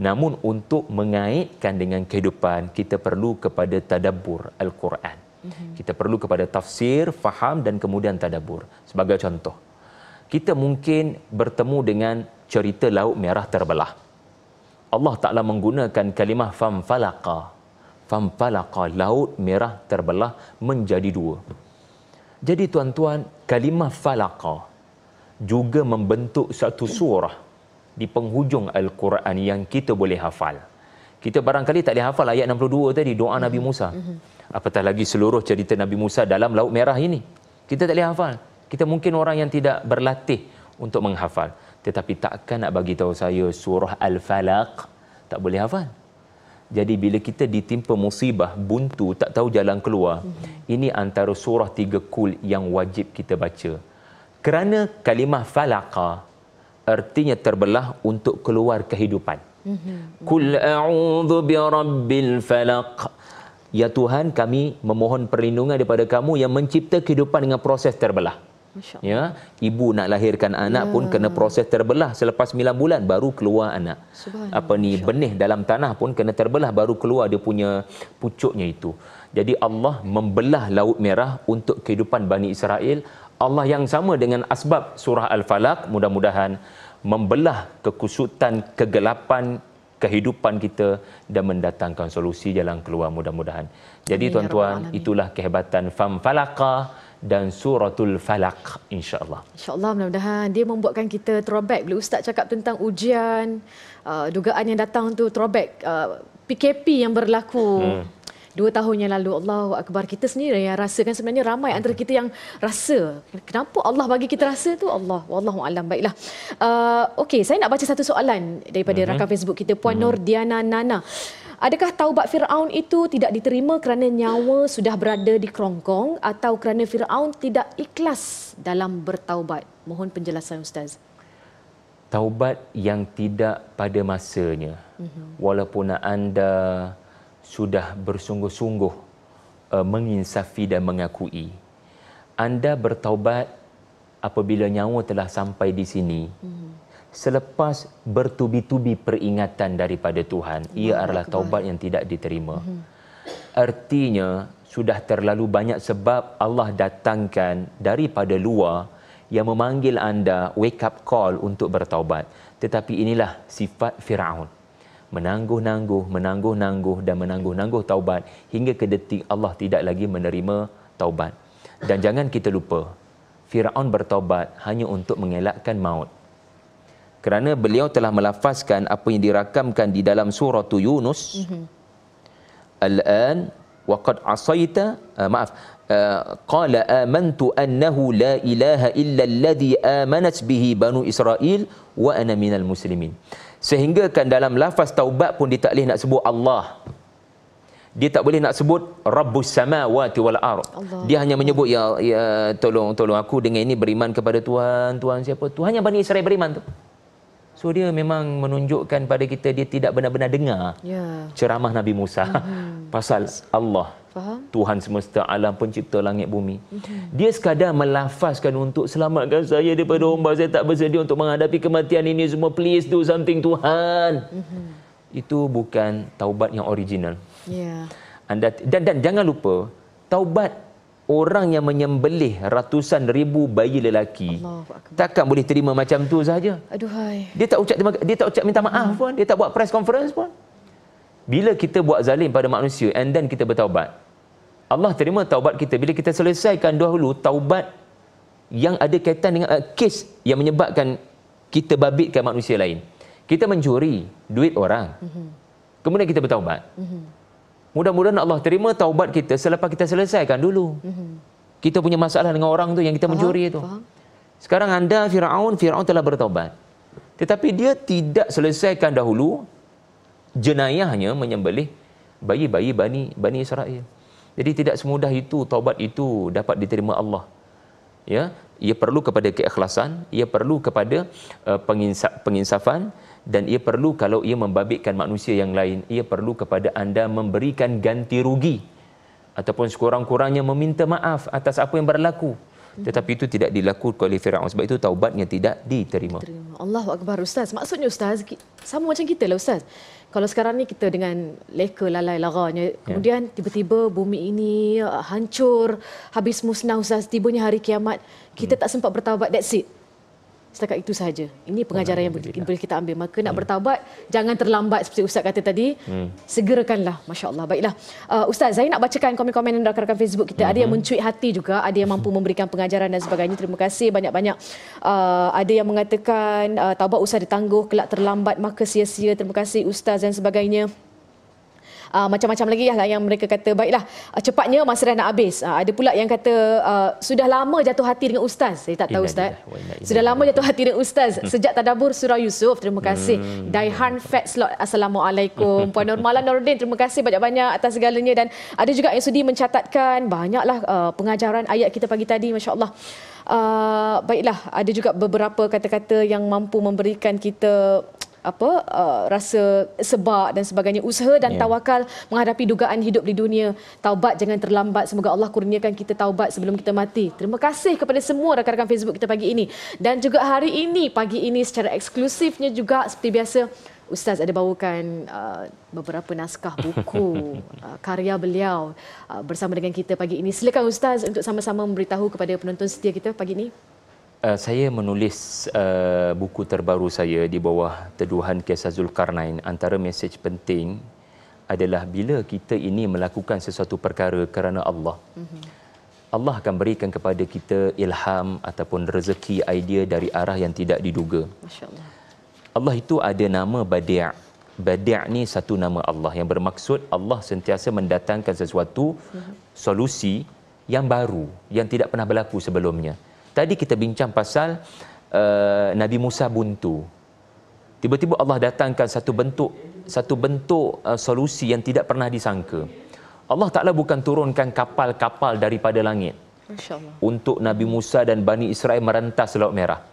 Namun untuk mengaitkan dengan kehidupan, kita perlu kepada tadabur Al-Quran. Kita perlu kepada tafsir, faham dan kemudian tadabur Sebagai contoh, kita mungkin bertemu dengan cerita Laut Merah terbelah. Allah Ta'ala menggunakan kalimah fam falaqa. laut merah terbelah menjadi dua. Jadi tuan-tuan, kalimah falaqa juga membentuk satu surah di penghujung Al-Quran yang kita boleh hafal. Kita barangkali tak boleh hafal ayat 62 tadi, doa hmm. Nabi Musa. Hmm. Apatah lagi seluruh cerita Nabi Musa dalam laut merah ini. Kita tak boleh hafal. Kita mungkin orang yang tidak berlatih untuk menghafal tetapi takkan nak bagi tahu saya surah al-falaq tak boleh hafal jadi bila kita ditimpa musibah buntu tak tahu jalan keluar hmm. ini antara surah tiga kul yang wajib kita baca kerana kalimah falaqa artinya terbelah untuk keluar kehidupan hmm. kul a'udzu birabbil falaq ya tuhan kami memohon perlindungan daripada kamu yang mencipta kehidupan dengan proses terbelah hmm. Ya, ibu nak lahirkan anak ya. pun kena proses terbelah selepas 9 bulan baru keluar anak. Apa ni benih dalam tanah pun kena terbelah baru keluar dia punya pucuknya itu. Jadi Allah membelah laut merah untuk kehidupan Bani Israel. Allah yang sama dengan asbab surah Al-Falaq mudah-mudahan membelah kekusutan, kegelapan kehidupan kita dan mendatangkan solusi jalan keluar mudah-mudahan. Jadi ya tuan-tuan, itulah kehebatan fam falaqah dan suratul falak insyaallah. Insyaallah mudah-mudahan dia membuatkan kita throwback bila ustaz cakap tentang ujian uh, dugaan yang datang tu throwback uh, PKP yang berlaku. Hmm. Dua tahun yang lalu Allahu akbar kita sendiri yang rasakan sebenarnya ramai antara kita yang rasa kenapa Allah bagi kita rasa tu Allah wallahu alam baiklah uh, okey saya nak baca satu soalan daripada mm-hmm. rakan Facebook kita puan mm-hmm. Nur Diana Nana Adakah taubat Firaun itu tidak diterima kerana nyawa sudah berada di kerongkong atau kerana Firaun tidak ikhlas dalam bertaubat? Mohon penjelasan ustaz. Taubat yang tidak pada masanya. Mhm. Walaupun anda sudah bersungguh-sungguh uh, menginsafi dan mengakui anda bertaubat apabila nyawa telah sampai di sini. Mm-hmm selepas bertubi-tubi peringatan daripada Tuhan Allah ia adalah taubat yang tidak diterima mm-hmm. artinya sudah terlalu banyak sebab Allah datangkan daripada luar yang memanggil anda wake up call untuk bertaubat tetapi inilah sifat Firaun menangguh-nangguh menangguh-nangguh dan menangguh-nangguh taubat hingga ke detik Allah tidak lagi menerima taubat dan jangan kita lupa Firaun bertaubat hanya untuk mengelakkan maut kerana beliau telah melafazkan apa yang dirakamkan di dalam surah tu Yunus mm-hmm. al-an waqad asaita uh, maaf eh, qala uh, amantu annahu la ilaha illa alladhi amanat bihi banu israil wa ana minal muslimin sehingga kan dalam lafaz taubat pun dia tak boleh nak sebut Allah dia tak boleh nak sebut rabbus samawati wal ard dia hanya menyebut ya, ya tolong tolong aku dengan ini beriman kepada Tuhan Tuhan siapa Tuhan yang Bani Israel beriman tu So dia memang menunjukkan pada kita dia tidak benar-benar dengar yeah. ceramah Nabi Musa mm-hmm. pasal Allah Faham? Tuhan semesta alam pencipta langit bumi. Mm-hmm. Dia sekadar melafazkan untuk selamatkan saya daripada ombak saya tak bersedia untuk menghadapi kematian ini semua please do something Tuhan. Mm-hmm. Itu bukan taubat yang original. Yeah. Anda dan dan jangan lupa taubat orang yang menyembelih ratusan ribu bayi lelaki takkan boleh terima macam tu saja aduhai dia tak ucap dia tak ucap minta maaf pun dia tak buat press conference pun bila kita buat zalim pada manusia and then kita bertaubat Allah terima taubat kita bila kita selesaikan dahulu taubat yang ada kaitan dengan uh, kes yang menyebabkan kita babitkan manusia lain kita mencuri duit orang mhm. kemudian kita bertaubat mhm. Mudah-mudahan Allah terima taubat kita selepas kita selesaikan dulu. Mm-hmm. Kita punya masalah dengan orang tu yang kita faham, mencuri itu. Sekarang anda Firaun, Firaun telah bertaubat. Tetapi dia tidak selesaikan dahulu jenayahnya menyembelih bayi-bayi Bani Bani Israel. Jadi tidak semudah itu taubat itu dapat diterima Allah. Ya, ia perlu kepada keikhlasan, ia perlu kepada uh, penginsafan dan ia perlu kalau ia membabitkan manusia yang lain ia perlu kepada anda memberikan ganti rugi ataupun sekurang-kurangnya meminta maaf atas apa yang berlaku tetapi itu tidak dilakukan oleh Firaun sebab itu taubatnya tidak diterima. Terima. Allahu akbar ustaz. Maksudnya ustaz sama macam kita lah ustaz. Kalau sekarang ni kita dengan leka lalai laranya ya. kemudian ya. tiba-tiba bumi ini ah, hancur habis musnah ustaz tibanya hari kiamat kita hmm. tak sempat bertaubat that's it setakat itu saja. Ini pengajaran yang boleh kita ambil. Maka nak hmm. bertaubat jangan terlambat seperti ustaz kata tadi. Hmm. Segerakanlah. Masya-Allah. Baiklah. Uh, ustaz, saya nak bacakan komen-komen dan rakan-rakan Facebook kita. uh Ada yang hmm. mencuit hati juga, ada yang mampu memberikan pengajaran dan sebagainya. Terima kasih banyak-banyak. Uh, ada yang mengatakan uh, taubat ustaz ditangguh kelak terlambat maka sia-sia. Terima kasih ustaz dan sebagainya uh, macam-macam lagi lah, lah yang mereka kata baiklah uh, cepatnya masa dah nak habis. Uh, ada pula yang kata uh, sudah lama jatuh hati dengan ustaz. Saya tak tahu ustaz. Inna, inna, inna, sudah lama jatuh hati dengan ustaz hmm. sejak tadabbur surah Yusuf. Terima kasih. Hmm. Daihan Fat Slot. Assalamualaikum. Puan Normala Nordin terima kasih banyak-banyak atas segalanya dan ada juga yang sudi mencatatkan banyaklah uh, pengajaran ayat kita pagi tadi masya-Allah. Uh, baiklah ada juga beberapa kata-kata yang mampu memberikan kita apa uh, rasa sebab dan sebagainya usaha dan yeah. tawakal menghadapi dugaan hidup di dunia taubat jangan terlambat semoga Allah kurniakan kita taubat sebelum kita mati terima kasih kepada semua rakan-rakan Facebook kita pagi ini dan juga hari ini pagi ini secara eksklusifnya juga seperti biasa Ustaz ada bawakan uh, beberapa naskah buku uh, karya beliau uh, bersama dengan kita pagi ini. Silakan Ustaz untuk sama-sama memberitahu kepada penonton setia kita pagi ini. Eh, saya menulis uh, buku terbaru saya di bawah teduhan kisah Zulkarnain antara mesej penting adalah bila kita ini melakukan sesuatu perkara kerana Allah mm-hmm. Allah akan berikan kepada kita ilham ataupun rezeki idea dari arah yang tidak diduga masyaallah Allah itu ada nama badi' badi' ni satu nama Allah yang bermaksud Allah sentiasa mendatangkan sesuatu mm-hmm. solusi yang baru yang tidak pernah berlaku sebelumnya tadi kita bincang pasal uh, Nabi Musa buntu. Tiba-tiba Allah datangkan satu bentuk satu bentuk uh, solusi yang tidak pernah disangka. Allah Taala bukan turunkan kapal-kapal daripada langit. Masya-Allah. Untuk Nabi Musa dan Bani Israel merentas Laut Merah.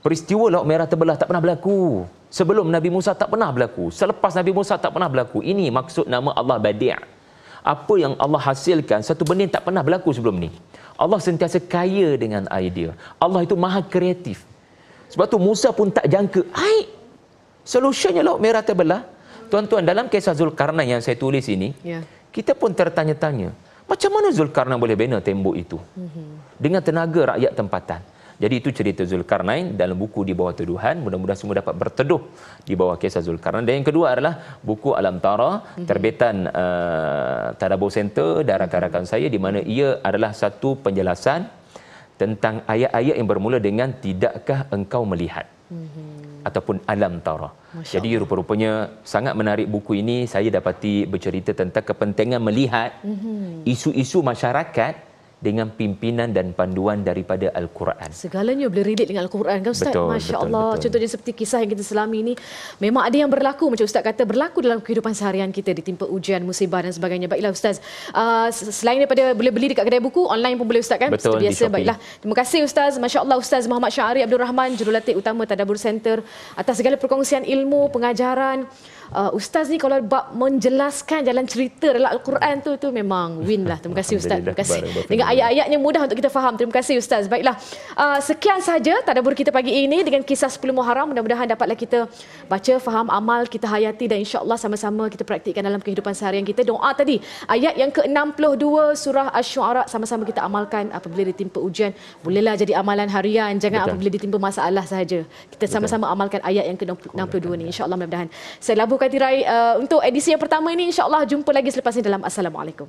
Peristiwa Laut Merah terbelah tak pernah berlaku. Sebelum Nabi Musa tak pernah berlaku. Selepas Nabi Musa tak pernah berlaku. Ini maksud nama Allah Badi'. Ah apa yang Allah hasilkan satu benda yang tak pernah berlaku sebelum ni. Allah sentiasa kaya dengan idea. Allah itu maha kreatif. Sebab tu Musa pun tak jangka, ai solusinya laut merah terbelah. Tuan-tuan dalam kisah Zulkarnain yang saya tulis ini, yeah. kita pun tertanya-tanya. Macam mana Zulkarnain boleh bina tembok itu? Mhm. Dengan tenaga rakyat tempatan. Jadi itu cerita Zulkarnain dalam buku di bawah tuduhan. Mudah-mudahan semua dapat berteduh di bawah kisah Zulkarnain. Dan yang kedua adalah buku Alam Tara mhm. terbitan uh, Tadabur Center dan rakan-rakan saya di mana ia adalah satu penjelasan tentang ayat-ayat yang bermula dengan tidakkah engkau melihat mm-hmm. ataupun alam tara. Jadi rupa-rupanya sangat menarik buku ini saya dapati bercerita tentang kepentingan melihat mm-hmm. isu-isu masyarakat mm dengan pimpinan dan panduan daripada Al-Quran. Segalanya boleh relate dengan Al-Quran kan Ustaz? Betul, Masya betul, Allah. Betul. Contohnya seperti kisah yang kita selami ini, memang ada yang berlaku macam Ustaz kata, berlaku dalam kehidupan seharian kita, ditimpa ujian, musibah dan sebagainya. Baiklah Ustaz, uh, selain daripada boleh beli dekat kedai buku, online pun boleh Ustaz kan? Betul, biasa. Baiklah. Terima kasih Ustaz. Masya Allah Ustaz Muhammad Syahari Abdul Rahman, jurulatih utama Tadabur Center atas segala perkongsian ilmu, pengajaran uh, ustaz ni kalau bab menjelaskan jalan cerita dalam al-Quran tu tu memang win lah. Terima kasih ustaz. Terima kasih. Dengan ayat-ayatnya mudah untuk kita faham. Terima kasih ustaz. Baiklah. Uh, sekian saja tadabbur kita pagi ini dengan kisah 10 Muharram. Mudah-mudahan dapatlah kita baca, faham, amal, kita hayati dan insya-Allah sama-sama kita praktikkan dalam kehidupan seharian kita. Doa tadi ayat yang ke-62 surah Asy-Syu'ara sama-sama kita amalkan apabila ditimpa ujian. Bolehlah jadi amalan harian, jangan Betul. apabila ditimpa masalah sahaja. Kita sama-sama amalkan ayat yang ke-62 ni insya-Allah mudah-mudahan. Saya labuhkan Bukan Tirai uh, untuk edisi yang pertama ini. InsyaAllah jumpa lagi selepas ini dalam Assalamualaikum.